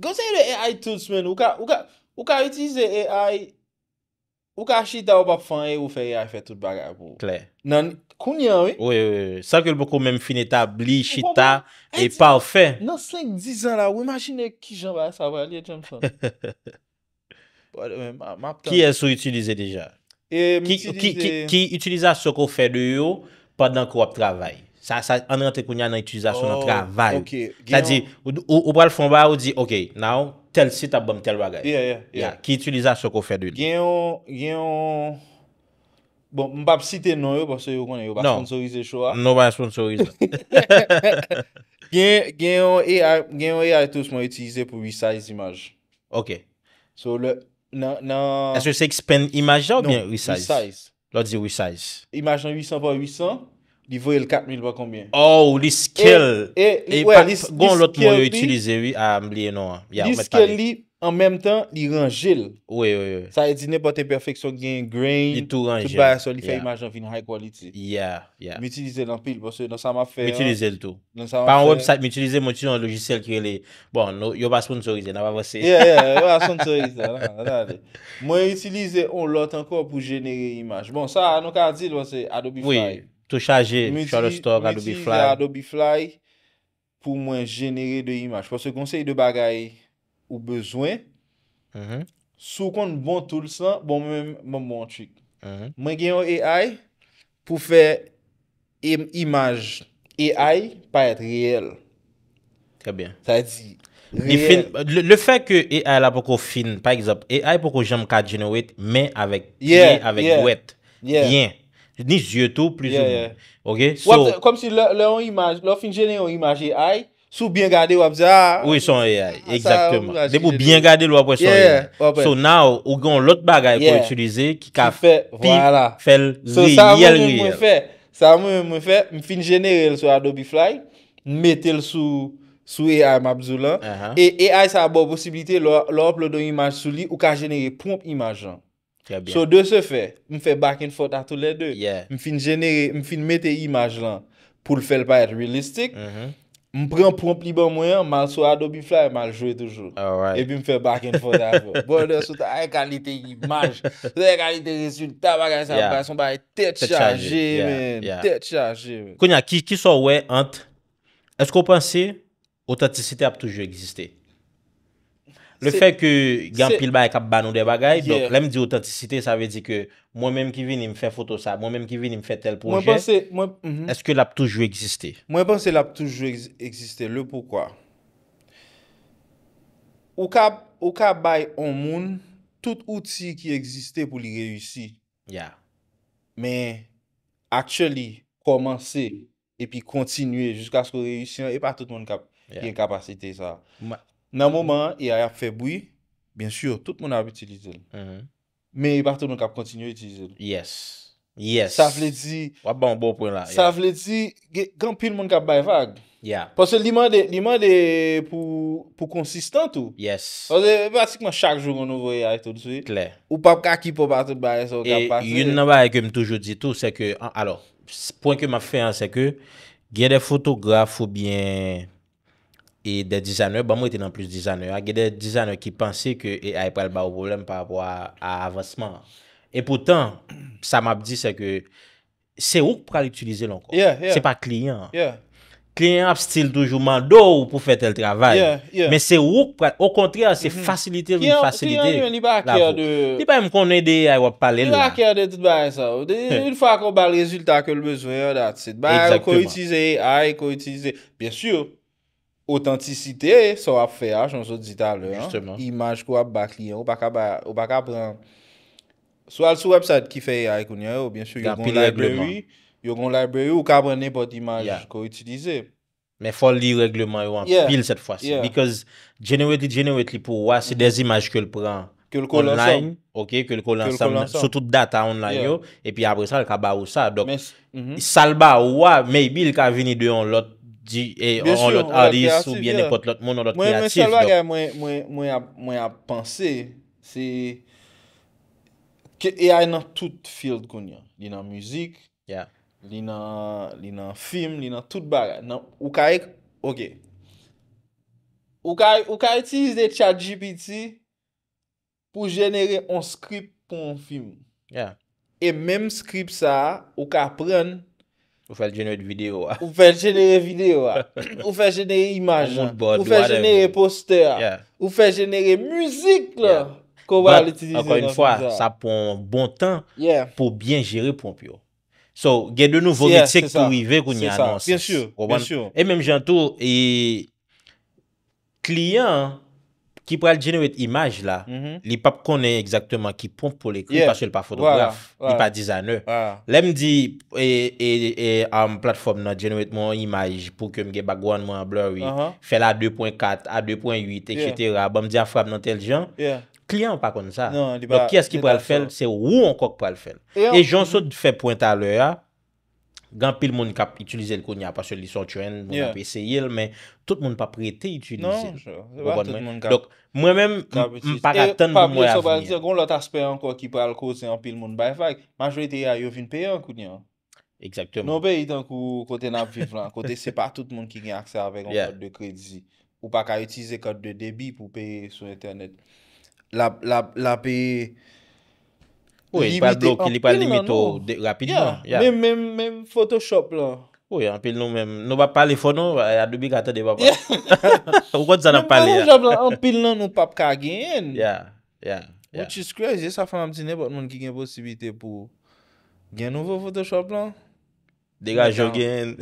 Gon se yon AI tools men, ou ka, ou ka, ou ka itize AI... Ou ka chita ou pap fan e ou feye a fe tout baga pou. Kler. Nan koun yan we. We we we. San ke l boko men fin eta bli chita e pa ou fe. Nan 5-10 an la ou imagine ki jan ba sa wale jen fan. Ki es ou utilize deja? Ki utiliza soko fe de yo padan kwa wap travayi? Sa an rente kou nyan nan ityizasyon an oh, traval. Sa di, ou pal fon ba ou di, OK, nou, tel sit ap bom tel bagay. Yeah, yeah, yeah. Ki ityizasyon kon fèdoun. Gen yon, gen yon... Bon, mbap site non yon, pwase yon kon yon ba sponsorize chou a. Non, non ba sponsorize. Gen yon e a, gen yon e a touts mwen ityizay pou resize imaj. OK. So, le, nan... As yo se ekspende imaj la ou gen non, resize? Lò di resize. Imaj nan 800x800? Li voye l 4,000, wakombien. Ou, li skell. Eh, eh, e, wè, li skell li, ah, an mèm tan, li ranjil. Wè, wè, wè. Sa e di ne bote perfeksyon gen grain. Li tou ranjil. Li fè imaj nan vi nan high quality. Yeah, yeah. Mi itilize l an pil, wò se, nan sa ma fè. Mi itilize l tou. Nan sa ma fè. Pan an website, mi itilize mwen ti nan logisel krele. Bon, yo baspontorize, nan wè wè se. Yeah, yeah, yo baspontorize. Mwen itilize on lot anko pou jenere imaj. Bon, sa, anon ka di Souto chaje chou alo store Adobe Fly. Mwen ti Adobe Fly pou mwen genere de imaj. Pwese konsey de bagay ou bezwen, mhm. sou kont bon tout sa, bon mwen mwen mwen mwen trik. Mhm. Mwen gen yo AI pou fe imaj. AI pa et reyel. Trè bien. Ta et si. Le fek ke AI la poko fin, pa ekzop, AI poko jem kajine wet, men avek wet. Yen. Yen. Ni zyoto, plis ou moun. Kom si lò fin jene yon imaj e ay, sou byen gade wap zi ah, a. Ou yon son e ay, ekzakteman. Depou byen gade lò wap wè son e ay. So now, ou gon lòt bagay kwa yotulize ki ka fel li yel yel. Sa mwen mwen fe, fin jene yon sou Adobe Fly, metel sou uh-huh. e ay mabzou lan. E ay sa bo posibilite lò hop lò don imaj sou li ou ka jene yon pomp imajan. So de se fe, m fe back and forth a tou le de, m fin mette imaj lan pou l fel pa et realistik, m mm-hmm. pren pli bon mwen, m al sou Adobe Fly, m al jwe toujou. E pi m fe back and forth a tou. Bon de sou ta, re kalite imaj, re kalite resyoun, ta bagan sa person ba et tete chaje men, tete chaje men. Konya, ki sou we ant, eskou panse autentisite ap toujou egziste? Le fè ke gyan pil bay kap ban ou de bagay, lèm di autentisite, sa ve di ke mwen mèm ki vin im fè foto sa, mwen mèm ki vin im fè tel proje, mm-hmm. eske l ap toujou eksiste? Mwen pense l ap toujou eksiste. Le poukwa? Ou ka bay on moun, tout outi ki eksiste pou li reyusi, men actually komanse epi kontinue jiska sko reyusi, epa tout moun kap li enkapasite sa. Mwen... Nan mouman, y a ap feboui, bin syur, tout moun ap itilize. Men, y partou moun kap kontinye itilize. Yes. Sa vle di... Sa vle di, kan pil moun kap bay vag? Ya. Pon se li mande pou konsistant ou? Yes. Pon se basikman chak joun moun nou voye a tout sou. Kler. Ou pap kaki pou partou bay sa wak ap partou. Y un nan bay ke m toujou di tou, se ke, alo, se pon ke m a fe an, se ke, gen de fotografe ou bien... E bon, de dizaner, ba mwen ite nan plus dizaner, agye de dizaner ki pansi ke ay pral ba ou bolem pa apwa avansman. E poutan, sa map di se ke se ouk pral itulize lanko. Se pa kliyan. Kliyan ap stil toujou mandou pou fè tel travay. Me se ouk pral, ou kontryan, se fasilite loun fasilite. Kliyan yon li pa akèr de... Li pa yon m konède ay wap pale lanko. Li pa akèr de tout bè yon sa. Yon fwa akon bè l rezultat ke l bezwen yon dat. Se dbè yon ko itize, a yon ko itize. Pè syou autentisite, so ap feyaj, anso dita lè, imaj kwa ap bak li, ou bak ap ren, sou al sou website ki feyay a ikounye yo, bien chou, yon kon library, yon kon library, ou ka prene pot imaj ko itilize. Me fol li regleman yo anpil set fwa se, because, generally, generally, pou wwa, se dez imaj ke l pren online, ok, ke l kolansam, sotout data online yo, e pi apresan l ka ba ou sa, dok, salba mm-hmm. ou wwa, maybe l ka veni deyon lot Di, e, an lot aris, ou bien ne pot, lout moun an lot kreatif do. Mwen a pense, se, ke e a yon tout field koun yon. Li nan müzik, li nan film, li nan tout bagay. Nan, ou ka ek, okey. Ou ka, ou ka etis de tchadjip iti, pou jenere yon skrip pou yon film. Ya. E menm skrip sa, ou ka aprenn, Ou fè genere videyo wè. Ah. Ou fè genere videyo wè. Ah. Ou fè genere imaj wè. Ou fè genere postè wè. Ou fè genere müzik wè. Ankon yon fwa, sa pon bon tan pou bien jere pon pyo. So, gen de nou voletik pou rive koun yon anonsi. E menm jantou, kliyan, Ki pral generate imaj la, mhm. li pap konen ekzakteman ki ponp pou lèk, li pa sèl pa fotograf, li pa dizanè. Lèm di, e, e, e, am platform nan generate moun imaj pou kem ge bagwan moun, fel a 2.4, a 2.8, et cetera, ba mè di a fap nan tel jan, kliyan pa konen sa. Ki as ki pral fel, se wou an kok pral fel. E jan sot fe pointa lè ya, Gan pil moun kap ityulize l kou nye apasyo li sotuen, moun ap eseye l, men tout moun pa prete ityulize non, l. Nan, chou, se va tout moun kap. Dok, mwen men mpa raten moun mwen avye. E, pa pwè, so pa an diyan, goun lot aspey an kwa ki pral kose an pil moun bay fay, majwete ya ah, yo vin pey an kou nye an. Eksaktem. Non pe, itan kou kote nap viv lan, kote se pa tout moun ki gen aksè avèk an kote de kredi. Ou pa ka ityize kote de debi pou pey sou internet. La pey... Oye, ki li pa limit ou rapidman. Ya, menm photoshop la. Oye, anpil nou menm. Nou ba pale fon nou, ya dubi gata de ba pale. Ou kwa tsa nan pale ya. Anpil nou, nou pap ka gen. Ya, ya. Which is crazy, sa fam amti ne pot nou ki gen posibite pou gen nouvo photoshop la. Dega jok gen.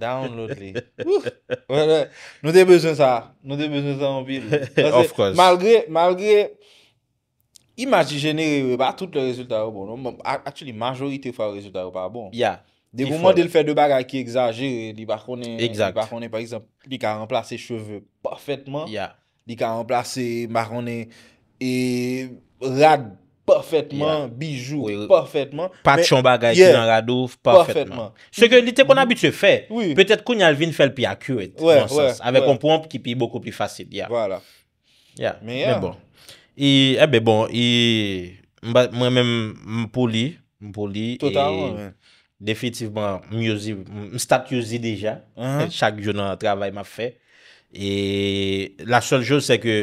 Download li. Nou de bezon sa, nou de bezon sa anpil. Of course. Malgre, malgre. Imaj di jenere ba tout le rezultat ou bon. Atyli majorite ou fa rezultat ou pa bon. Ya. De gouman de l fè de bagay ki egzajir, li bakone, li bakone par isan, li ka remplase cheve, parfaitman. Ya. Li ka remplase, bakone, e rad, parfaitman, bijou, parfaitman. Pat chon bagay ki nan radou, parfaitman. Se ke lite kon abit se fè, peutèt koun yalvin fè l pi akuret, monsens, avek kompon pki pi boko pi fasyt. Ya. Voilà. Ya. Men bon. E eh be bon, mwen men e m pou uh-huh. li, m pou li, e definitivman m yosi, m stat yosi deja, chak jounan travay ma fe, e la sol jose se ke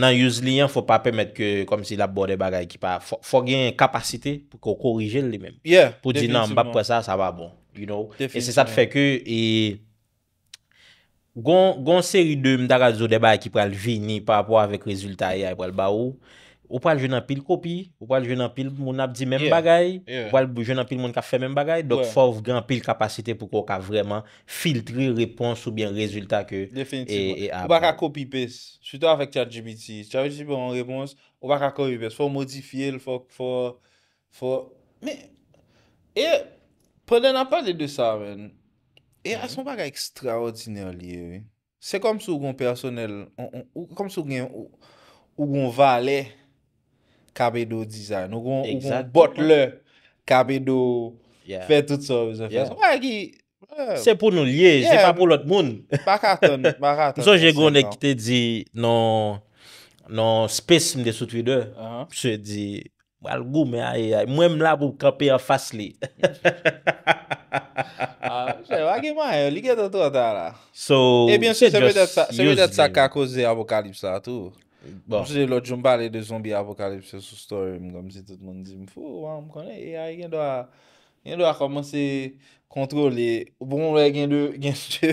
nan yosi liyan fwa pa pemet ke kom si la bo de bagay ki pa, fwa gen kapasite pou ko korije li men. Yeah, definitivman. Pou di nan m bap kwa sa, sa va bon, you know. Definitivman. E se sa te fe ke, e... Gon seri 2 mdara zo debay ki pral vini pa apwa avèk rezultat yay pral ba ou, ou pral jen apil kopi, ou pral jen apil moun apdi mèm bagay, ou pral jen apil moun ka fè mèm bagay, dok fòv gen apil kapasite pou kò ka vreman filtre repons ou bien rezultat ke... Definitiv, e, e ou baka kopi pès, sütò avèk tja djibiti, tja vèk jibiti pou an repons, ou baka kopi pès, fò modifiye l fòk, fò... Mè, e, prenen apal de de sa, men, E asan baka ekstraordine liye. Se kom sou kon personel, kon sou gen ou kon vale kabe do dizan, ou kon botle kabe do fe tout so. Se pou nou liye, jè pa pou lot moun. Bakaton. Nison jè kon ekite di nan non spesm de sotvide. Uh-huh. Se di, mwen mla pou kapi an fas li. Ha ha ha ha ha ha ha ha ha ha ha Seye wakim an, liket an to ata la Sebe de tsaka kouse avokalipsa atou Mwen se lo djumba de zombie avokalipsa sou story Mwen gom se toutman zi mfou Mwen kone e a gen do bon, a Gen do a komanse kontrole Bon we gen do gen chou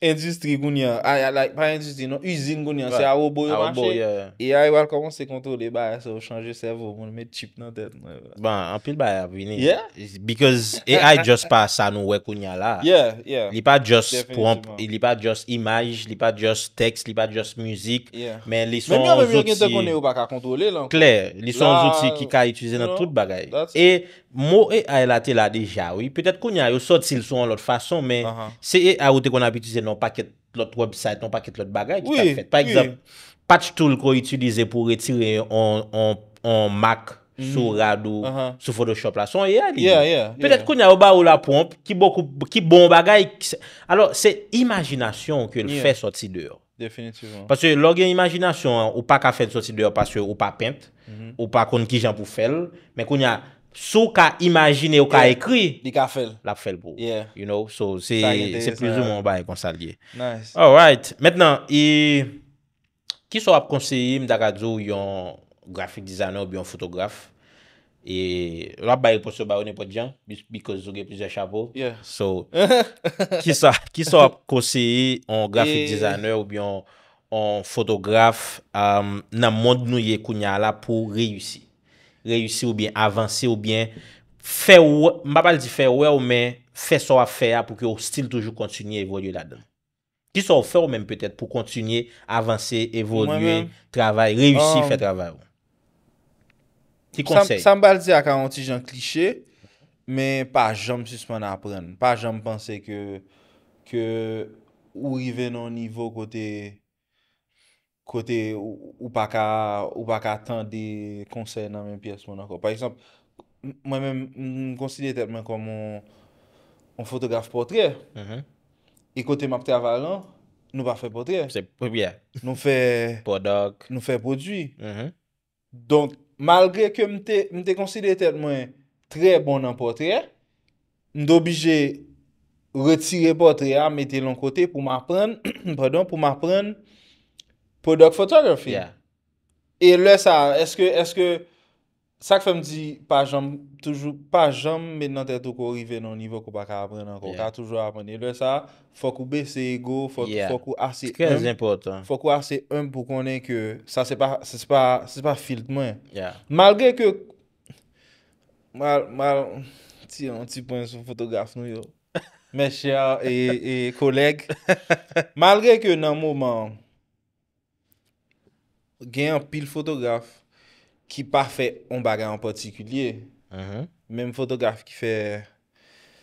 Endustri gounyan, aya ah, laik pa endustri nou, üzine gounyan, se awo bo yo mache, e a yo al koman se kontrole baye sa ou chanje servo, mwen met chip nan tet mwen. Bon, Ban, an pil baye avini. Yeah? Because, e a yo just pa sa nou wekounyan la. Yeah, yeah. Li pa just pwamp, li pa just imaj, li pa just tekst, li pa just muzik, men li son zout si... Men mi an pe mi yo gen te konye ou pa ka kontrole lan. Kler, li son zout si ki ka ituize nan tout bagay. That's it. Mo e a elate la deja, oui. Petet koun ya yo sotil sou an lot fason, men se e a ou te kon ap itize nan paket lot website, nan paket lot bagay ki ta fet. Par exemple, patch tool kon itilize pou retire an Mac mm-hmm. sou rado uh-huh. sou Photoshop la son, e a li. Petet koun ya ou ba ou la pomp ki bon bagay. Alors, se imajinasyon ke l fè sotil deyo. Paswe logye imajinasyon, ou pa ka fè sotil deyo paswe ou pa pente, mm-hmm. ou pa kon ki jan pou fel, men koun ya Sou ka imajine ou ka ekri, di ka ap fel pou. So, se plezou moun baye konsalye. Alright, metnan, ki sou ap konseyi mdaka dzo yon grafik dizaner ou biyon fotografe? E, lwa baye pou seba ou ne pou diyan bikos zouge pize chapo. So, ki sou ap konseyi yon grafik dizaner ou biyon fotografe nan mod nou ye kounya la pou reyusi? reyousi ou bien avansi ou bien fe ou, mba bal di fe ou e ou men, fe sou a fe a pou ki ou stil toujou kontinye evolye la dan. Ki sou fe ou men petet pou kontinye avansi, evolye, travay, reyousi, fe travay ou. Ti konsey? Sa mba bal di ak a monti jan klishe, men pa jan msusman apren, pa jan mpense ke ou i venon nivou kote kote ou pa ka ou pa ka tan de konser nan men piyes moun akon. Par isanp, mwen mwen mwen konsidere tet mwen koman mwen fotografe potre. Mhm. E kote mwen ap te avalan, nou pa fe potre. Se pebyen. Nou fe... Podok. Nou fe podwi. Mhm. Donk, malgre ke mwen te konsidere tet mwen tre bon nan potre, mwen dobi je retire potre a, mete loun kote pou m apren, pardon, pou m apren Podok fotografi? E lè sa, eske, eske... Sak fèm di, pa jom, toujou, pa jom, men nan tètou kou rive nan nivou kou baka apre nan kou ka toujou apre. E lè sa, fòkou bè se ego, fòkou arse un. Fòkou arse un pou konen kè sa se pa, se se pa filt mwen. Malgè kè mal, mal... Ti an, ti pon sou fotograf nou yo. Mè chè a, e koleg. Malgè kè nan mouman... gen yon pil fotograf ki pa fè yon bagay an potikulye. Mèm fotograf ki fè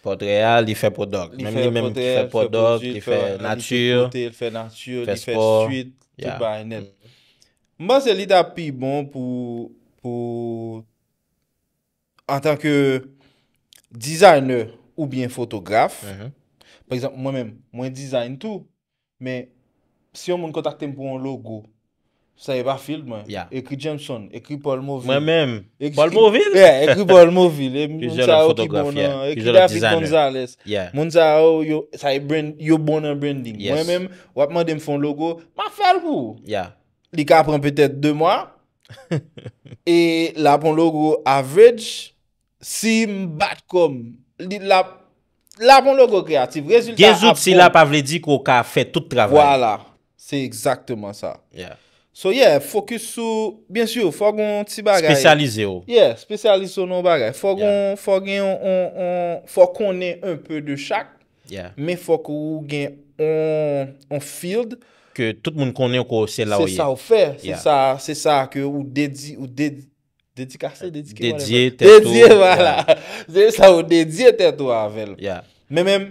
potreya, li fè podok. Mèm li mèm ki fè podok, ki fè natyur, ki fè sport, ki fè aynel. Mwen se li da pi bon pou pou an tanke dizayne ou bien fotograf. Mhm. Par exemple, mwen mèm, mwen dizayne tou, men si yon moun kontakte m pou yon logo, Sa e pa filp man. Ya. Ekri Jemson. Ekri Paul Mauville. Mwen menm. Paul Mauville? Ya. Ekri Paul Mauville. Moun sa ou ki bonan. Ekri David Gonzalez. Ya. Moun sa ou yo bonan branding. Mwen menm. Wapman dem fon logo. Ma fal pou. Ya. Li ka pran petet 2 mwa. E la pon logo average. Si mbat kom. Li la. La pon logo kreatif. Gezout si la bon. pa vle di kou ka fe tout travè. Wala. Se exaktman sa. Ya. So yeah, fokus sou... Bien sûr, fò kon ti bagay... Spesyalize ou. Oh. Yeah, spesyalize ou nou bagay. Fò konen un peu de chak, men fò konen un field... Kè tout moun konen kò se la ou ye. Se sa ou fe, se sa, se sa, kè ou dedye, ou dedye... Dedye kase, dedye kase? Dedye, tèto. Dedye, wala. Se sa ou dedye tèto avèl. Yeah. Men men,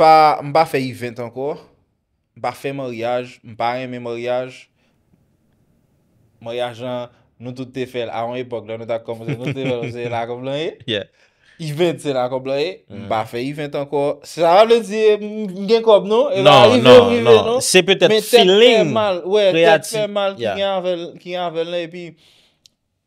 mba fe event ankor... Mpa fe mwaryaj, mpa yon mwen mwaryaj, mwaryaj jan nou tout te fel. A yon epok lè, nou ta komzè, nou te fel, nou se lakob lè. E. Yeah. I vent se lakob lè, e. mm. mpa fe i vent anko. Se la wap lè diye, gen kob nou? E non, non, non. Se petèt feeling kreatif. Mwen tep fè mal, wè, tep fè mal ki yon anvel lè. E pi,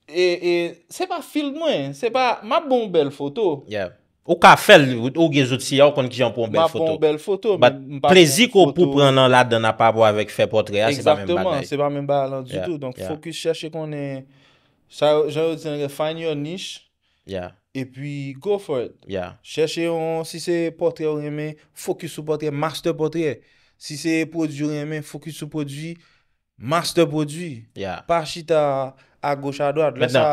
e, e, se pa film mwen, se pa, ma bon bel foto. Yeah. Yeah. Ou ka fel ou ge zout si ya ou kon ki jan pon bel foto. Ma pon bel foto. Bat plezi ko pou pren nan la dana pa bo avèk fè potreya, se ba men banay. Se ba men banay du tout. Fokus chèche konen, jan wè ti fèn yon niche, e pwi go for it. Chèche si se potreya ou remè, fokus sou potreya, master potreya. Si se prodjou remè, fokus sou prodjou, master prodjou. Pas chita a goch a dwad, lè sa...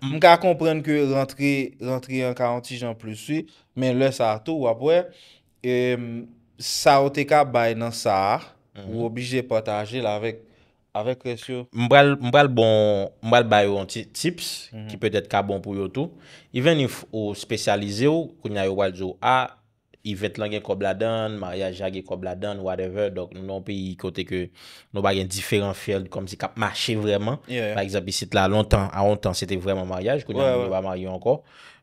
Mwen ka komprenn ke rentri an 40 jan plus 8, men lè sa a tou wapwe, sa o te ka bay nan sa a, mhm. wou obije pataje la avèk resyo. Mwen pal bay yon tips mhm. ki pwede ete ka bon pou yon tou, even if ou spesyalize ou, koun ya yon wal zo a, ah, Y vet lan gen kobladan, maryaj jan gen kobladan, whatever. Donk nou nan pe yi kote ke nou bagen diferent fèl kom si kap mache vreman. Par eksepe, sit la lontan, a lontan se te vreman maryaj, kou nyan mou va maryon anko.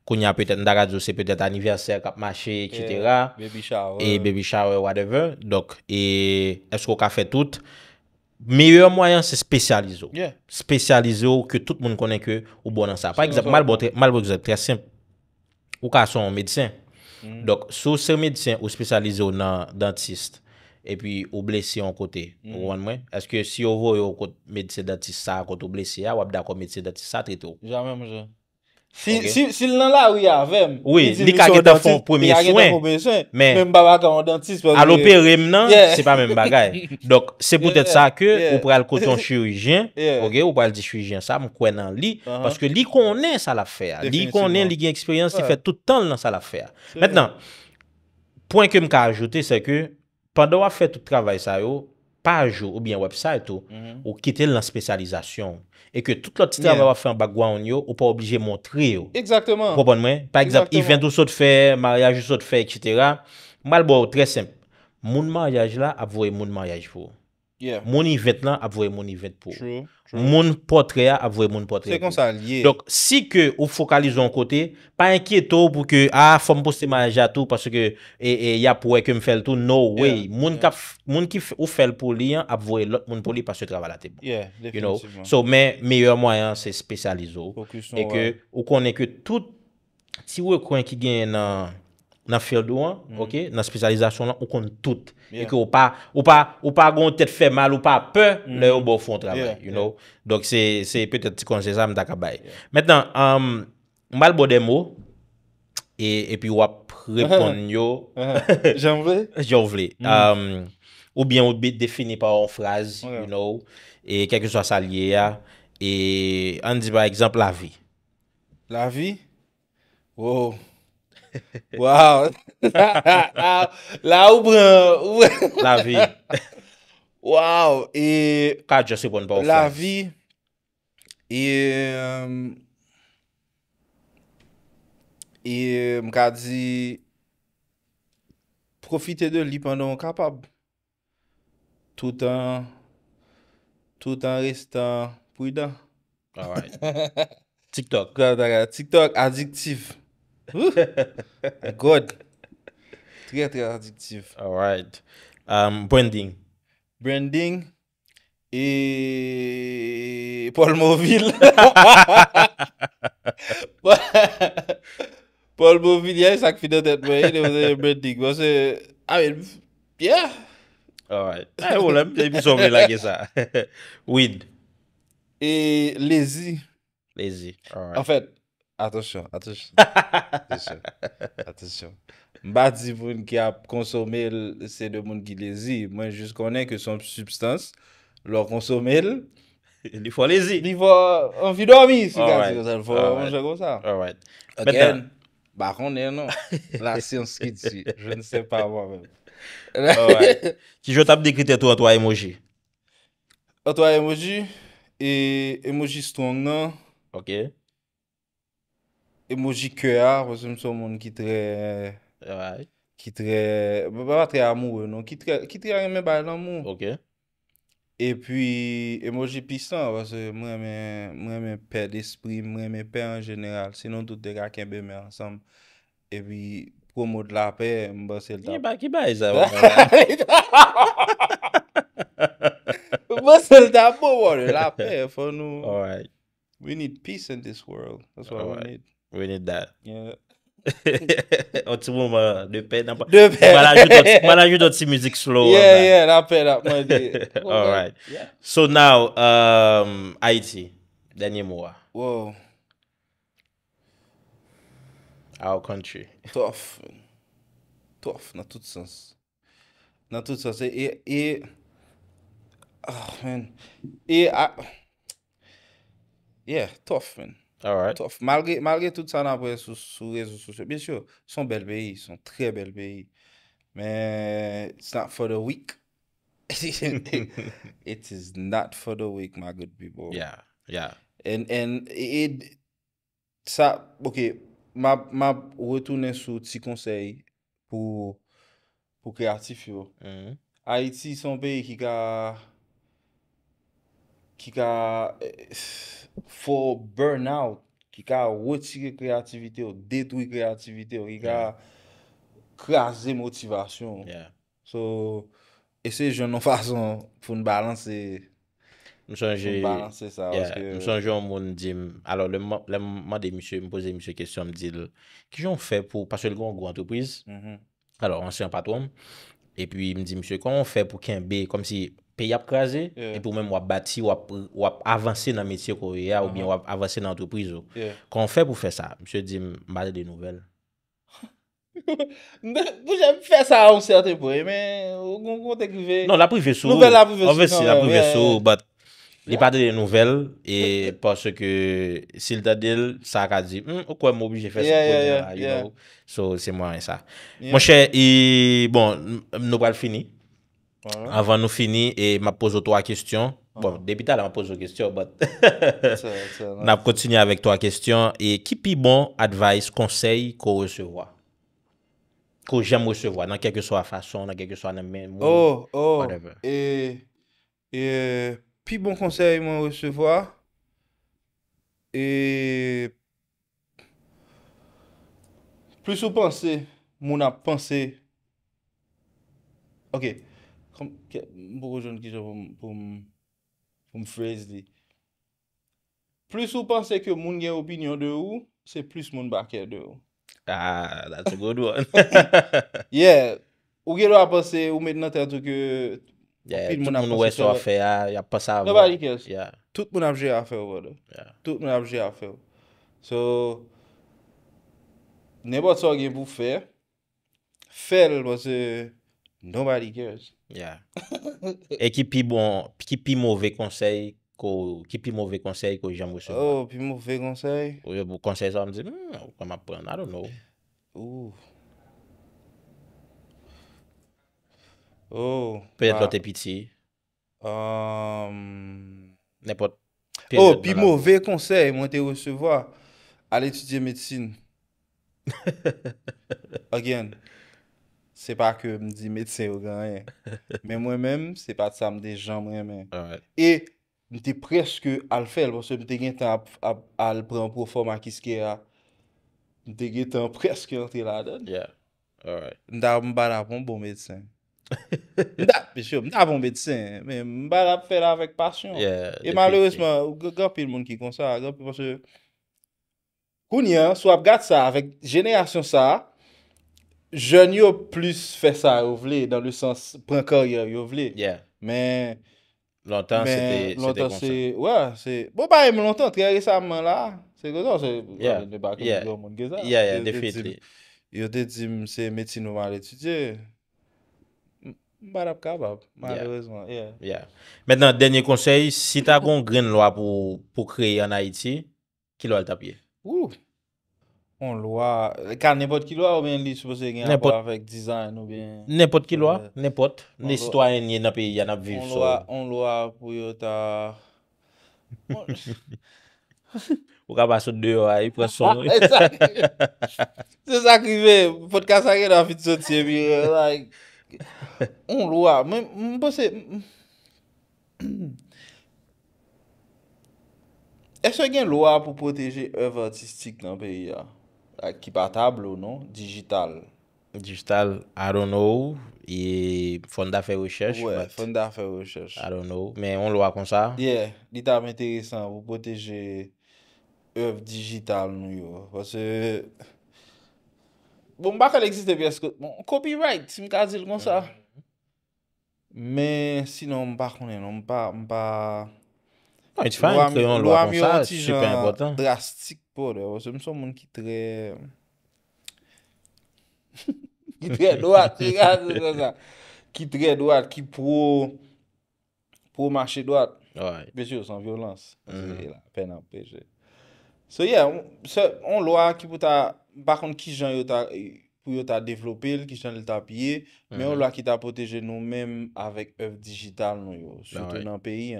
Kou nyan petet, nda radyo se petet aniverser, kap mache, etikera. Baby shower, whatever. Donk, e esko ka fè tout. Meyèr mwayan se spesyalize ou. Bon, spesyalize ou ke tout moun konen ke ou bonan sa. Par eksepe, malbo te, malbo te, ou ka son medisyen, Mm. Dok, sou se medisyen ou spesyalize ou nan dantist, epi ou blese yon kote, ou an mwen? Eske si yo ho yo kote medisyen dantist sa, kote ou blese ya, wap da kote medisyen dantist sa tete ou? Jamen mouze. Si l nan la ou ya avem, li kage ta fon pwemye swen, men mbaba kwa mw dentis. A l operem nan, se pa men mbagay. Dok, se pwetet sa ke, ou pral koton chirijen, ou pral di chirijen sa, mwen kwen nan li. Uh-huh. Paske li konen sa la fer, li konen, li gen eksperyansi, se fe toutan nan sa la fer. Mwen nan, pwen ke m ka ajote se ke, pandwa fe tout travay sa yo, pa ajo ou bien website ou, mm-hmm. ou kite l nan spesyalizasyon. Et que tout l'autre titre va va fè un bagouan yo, ou pa oblige montrer yo. Exactement. Propon mwen. Par exemple, event ou sot fè, mariage ou sot fè, etc. Malbou, très simple. Moun mariage la, avoué moun mariage pou. Mouni vet lan ap vwe mouni vet pou Moun potrea ap vwe moun potrea pou Se kon sa liye Si ke ou fokalizo an kote Pa enkyeto pou ke Ah fom pou se manja tou e, e ya pou e kem fel tou Moun ki ou fel pou li Ap vwe lot moun pou li pa se travala te bon. So men meyye mwayan Se spesyalizo Ou konen ke tout Si ou e kwen ki gen nan nan fèrdouan, mhm. ok, nan spesyalizasyon lan, ou kon tout. E ou pa, ou pa, ou pa gon tèt fè mal, ou pa pè, mhm. lè ou bo fon trabè, you know. Donc, sè, sè, pè tèt ti konjè sa mdakabay. Mètan, am, mbal bodèm ou, e, e pi wap repon yo. J'en vle? J'en vle. Am, ou byen ou bit defini pa ou an fraz, you know, e, kèkè so sa liye ya, e, an di par ekzamp la vi. La vi? Ou, ou, La oubran La vi e bon La vi e, Mka e, di Profite de li pandan wakapab Toutan Toutan restan Pouyda TikTok TikTok adiktif God T earth adjective Bunding Branding Paul Mouville Paul Mouville Branding ah, Yeah All right ah, Weed Lazy Anfed Atensyon, atensyon. Atensyon. Atensyon. Mba Ziboun ki a konsome l, se demoun ki lezi, mwen jis konen ke son substance, lò konsome l, li fò lezi. Li fò, an fi domi, si gati konen fò, an fò konen jè kon sa. Alright. Ok. Bakon nen, no. La si anski dsi. Je nse pa wò, men. Alright. Ki jot ap dekite to a to a emoji? A to a emoji, e emoji stwong nan. Ok. Ok. Emoji kwe a, wase msou moun ki tre, ki tre, mwen pa tre amou e non, ki tre reme bay lan moun. Ok. E pwi, emoji pistan wase, mwen reme, mwen reme pe d'espri, mwen reme pe an jeneral, senon dout de la kembe mwen ansam. Ewi, promo d'la pe, mwen basel ta. Ye baki bay zavon mwen la. Basel ta pou wane, la pe, foun nou. Alright. We need peace in this world, that's what we need. We need that. Yeah. Otimou mwa, depe na pa. Depe. Mwala you dot si mizik slow. Yeah, yeah, nape na pa. All right. So now, um, Haiti, denye mwa? Ah. Wow. Our country. Tough. Tough, na tout sens. Na tout sens. E, e, ah men, e, yeah, tough men. Malge tout sa nan apre sou rezon sosyo, biensyo, son bel beyi, son tre bel beyi. Men, it's not for the weak. It is not for the weak, my good people. Yeah, yeah. En, en, e, sa, ok, ma retounen sou ti konsey pou kreatif yo. Mm-hmm. Haiti son beyi ki ga... ki ka eh, for burnout, ki ka wotire kreativite ou, detoui kreativite ou, ki ka krasi motivasyon. E se jenon fason pou n'balanse sa. Mwen sanjou an moun di, alo le mwen de misye, mwen pose misye kestyon, ki jenon fè pou, paswele kon, gwa antopriz, mm-hmm. alo ansen patwom, e pi mwen di misye, kon an fè pou kenbe, kom si pe y ap kaze, e pou mèm wap bati, wap avanse nan metye korea, ou bè mm-hmm. wap avanse nan antwoprizo. Kon fè pou fè sa, msè di mbate de nouvel. Pou jè fè sa, an sè atè pou e, mè, ou kon te kive. Non, la pou fè sou. On fè si la pou fè sou, lè non, patè hmm, de nouvel, e pòsè ke s'il tè del, sa akad di, ou kwen mou bi jè fè sa korea. So, se mwen an sa. Mwen chè, bon, mnopal fini. Avant nou fini, e m ap pozo 3 kestyon. Ah. Bon, debita la m ap pozo kestyon, but... N ap kontinye avèk 3 kestyon. E ki pi bon advise, konsey ko wesevoa? Ko jèm wesevoa, nan keke so a fason, nan keke so a nan men, whatever. Oh, oh, e... e... Pi bon konsey m ap wesevoa, e... Plus ou panse, moun ap panse, ok, kè mboujoun ki jò pou m... pou m frez di. Plis ou panse ke moun gen opinyon de ou, se plis moun bakè de ou. Ah, that's a good one. Yeah. Ou gen lou ap pase, ou med nan ten touke... Yeah, tout moun ouè sou a fe, ya pas sa avon. Nobody cares. Tout moun apje a fe wò, do. Tout moun apje a fe wò. So... Ne bat sou gen pou fe, fe l wò se... Mwen se mwen mwene. Ya. E ki pi bon, ki pi mouve konsey ki pi mouve konsey ki ou jen mwen mwen mwen mwen mwen. Ou, ki pi mouve konsey. Ou, konsey sa mwen mwen mwen. Mwen mwen mwen mwen. I don't know. Ou. Ou. Peye plote piti. Ou. Nen pot. Ou, ki mouve konsey mwen mwen mwen mwen mwen mwen mwen mwen mwen mwen. Ale etudye medisin. Again. Again. se pa ke m di medsen ou granye. Men mwen menm, se pa sa m dejan m remen. E, m di preske al fel, vose m degen tan al pran pou foma kiske a, m degen tan preske an te la dan. M da m bala pou m bon medsen. M da, pechou, m da bon medsen, men m bala pou fel avèk pasyon. E malorizman, ou gropi l moun ki konsa, gropi vose, kouni an, so ap gat sa, avèk jenèasyon sa, Je n'yo plus fè sa yo vle, dan le sens, prankan yo yo vle. Yeah. Men, lontan, c'è de konse. Mwen, mwen lontan, triye resamman la, se gozon, se ne bakan, yo moun gezan. Yeah, yeah, defit li. Yo de di, mse meti nouman l'etudye, mbara pkabab, malrezman. Yeah. Mwen dan, denye konsey, si ta kon gren lwa pou kreye an Haiti, ki lwa l tapye? Wouh! On lwa, kan nepot ki lwa ou ben li, sou se gen apwa fek dizayn ou ben... Nepot ki lwa, euh, nepot, ne sitwa enye nan peyi an apviv sou. On lwa, on lwa pou yo ta... Ou ka baso deyo euh, a, yi pre son. Se sakrive, potka sakrive nan fitso tiye biye. On lwa, mwen pose... E sou gen lwa pou poteje eva artistik nan peyi ya? Kipa euh, tablo nou, digital. Digital, I don't know. Y fonde a fè rechèche. Fonde a fè rechèche. I don't know. Mè, on lwa kon sa. Yeah, ni tabe enteresan. Ou poteje oe digital nou yo. Pase mba kal eksiste pi esko. Copyright, si mka zil kon sa. Mè, sinon mpa konen. Mpa, mpa Mpa, mpa Mpa, mpa Mpa, mpa Drastik. Se m sou moun ki tre... Ki tre doat. Ki tre doat. Ki pro... pro-marche doat. Besye yo san vyolans. So yeah. On lwa ki pou ta... Par konn ki jan yo ta... pou yo ta devlopel, ki jan yo ta piye. Me yon lwa ki ta poteje nou menm avèk oev digital nou yo. Soutoun nan peyi.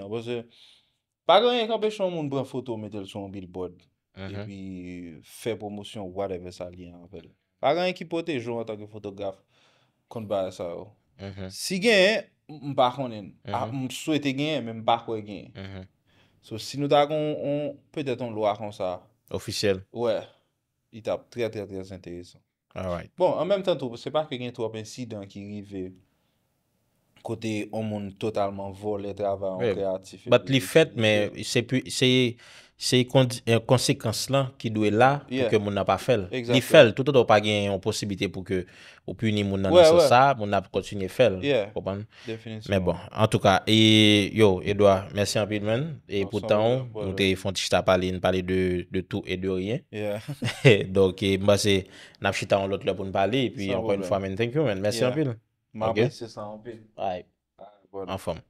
Par konn yon kapè choun moun bran fotou E uh-huh. pi fè promosyon, whatever sa liyan an pe de. Paran yon ki pote, joun an tanke fotografe, kont ba re sa yo. Oh. Uh-huh. Si genye, mba konen. A m souwete genye, men mba kwe genye. So, si nou da kon, pwede ton lwa kon sa. Oficyel. Wè. I tap, tre tre tre zentere son. Alright. Bon, an menm tan tou, se pa ke gen tou apen si dan ki rive... kote yon moun totalman vol ete ava an kreatifik. Bat li fet, se yon konsekans lan ki dou e la pou ke moun ap pa fel. Li fel, toutot wap agen yon posibite pou ke ou puni moun an asasa, moun ap kontinye fel. Yeah, definisif. Men bon, an tou ka, yo, Edwa, mersi an pil men, e pou tan ou, moun te fonti chita pali, n pali de tou e de riyen. Donc, mbase, nap chita ou lot lè pou n pali, pi anpo yon fwa men, thank you men, mersi an pil. Mabé. Okay. Session, abi. Ay. Aynen.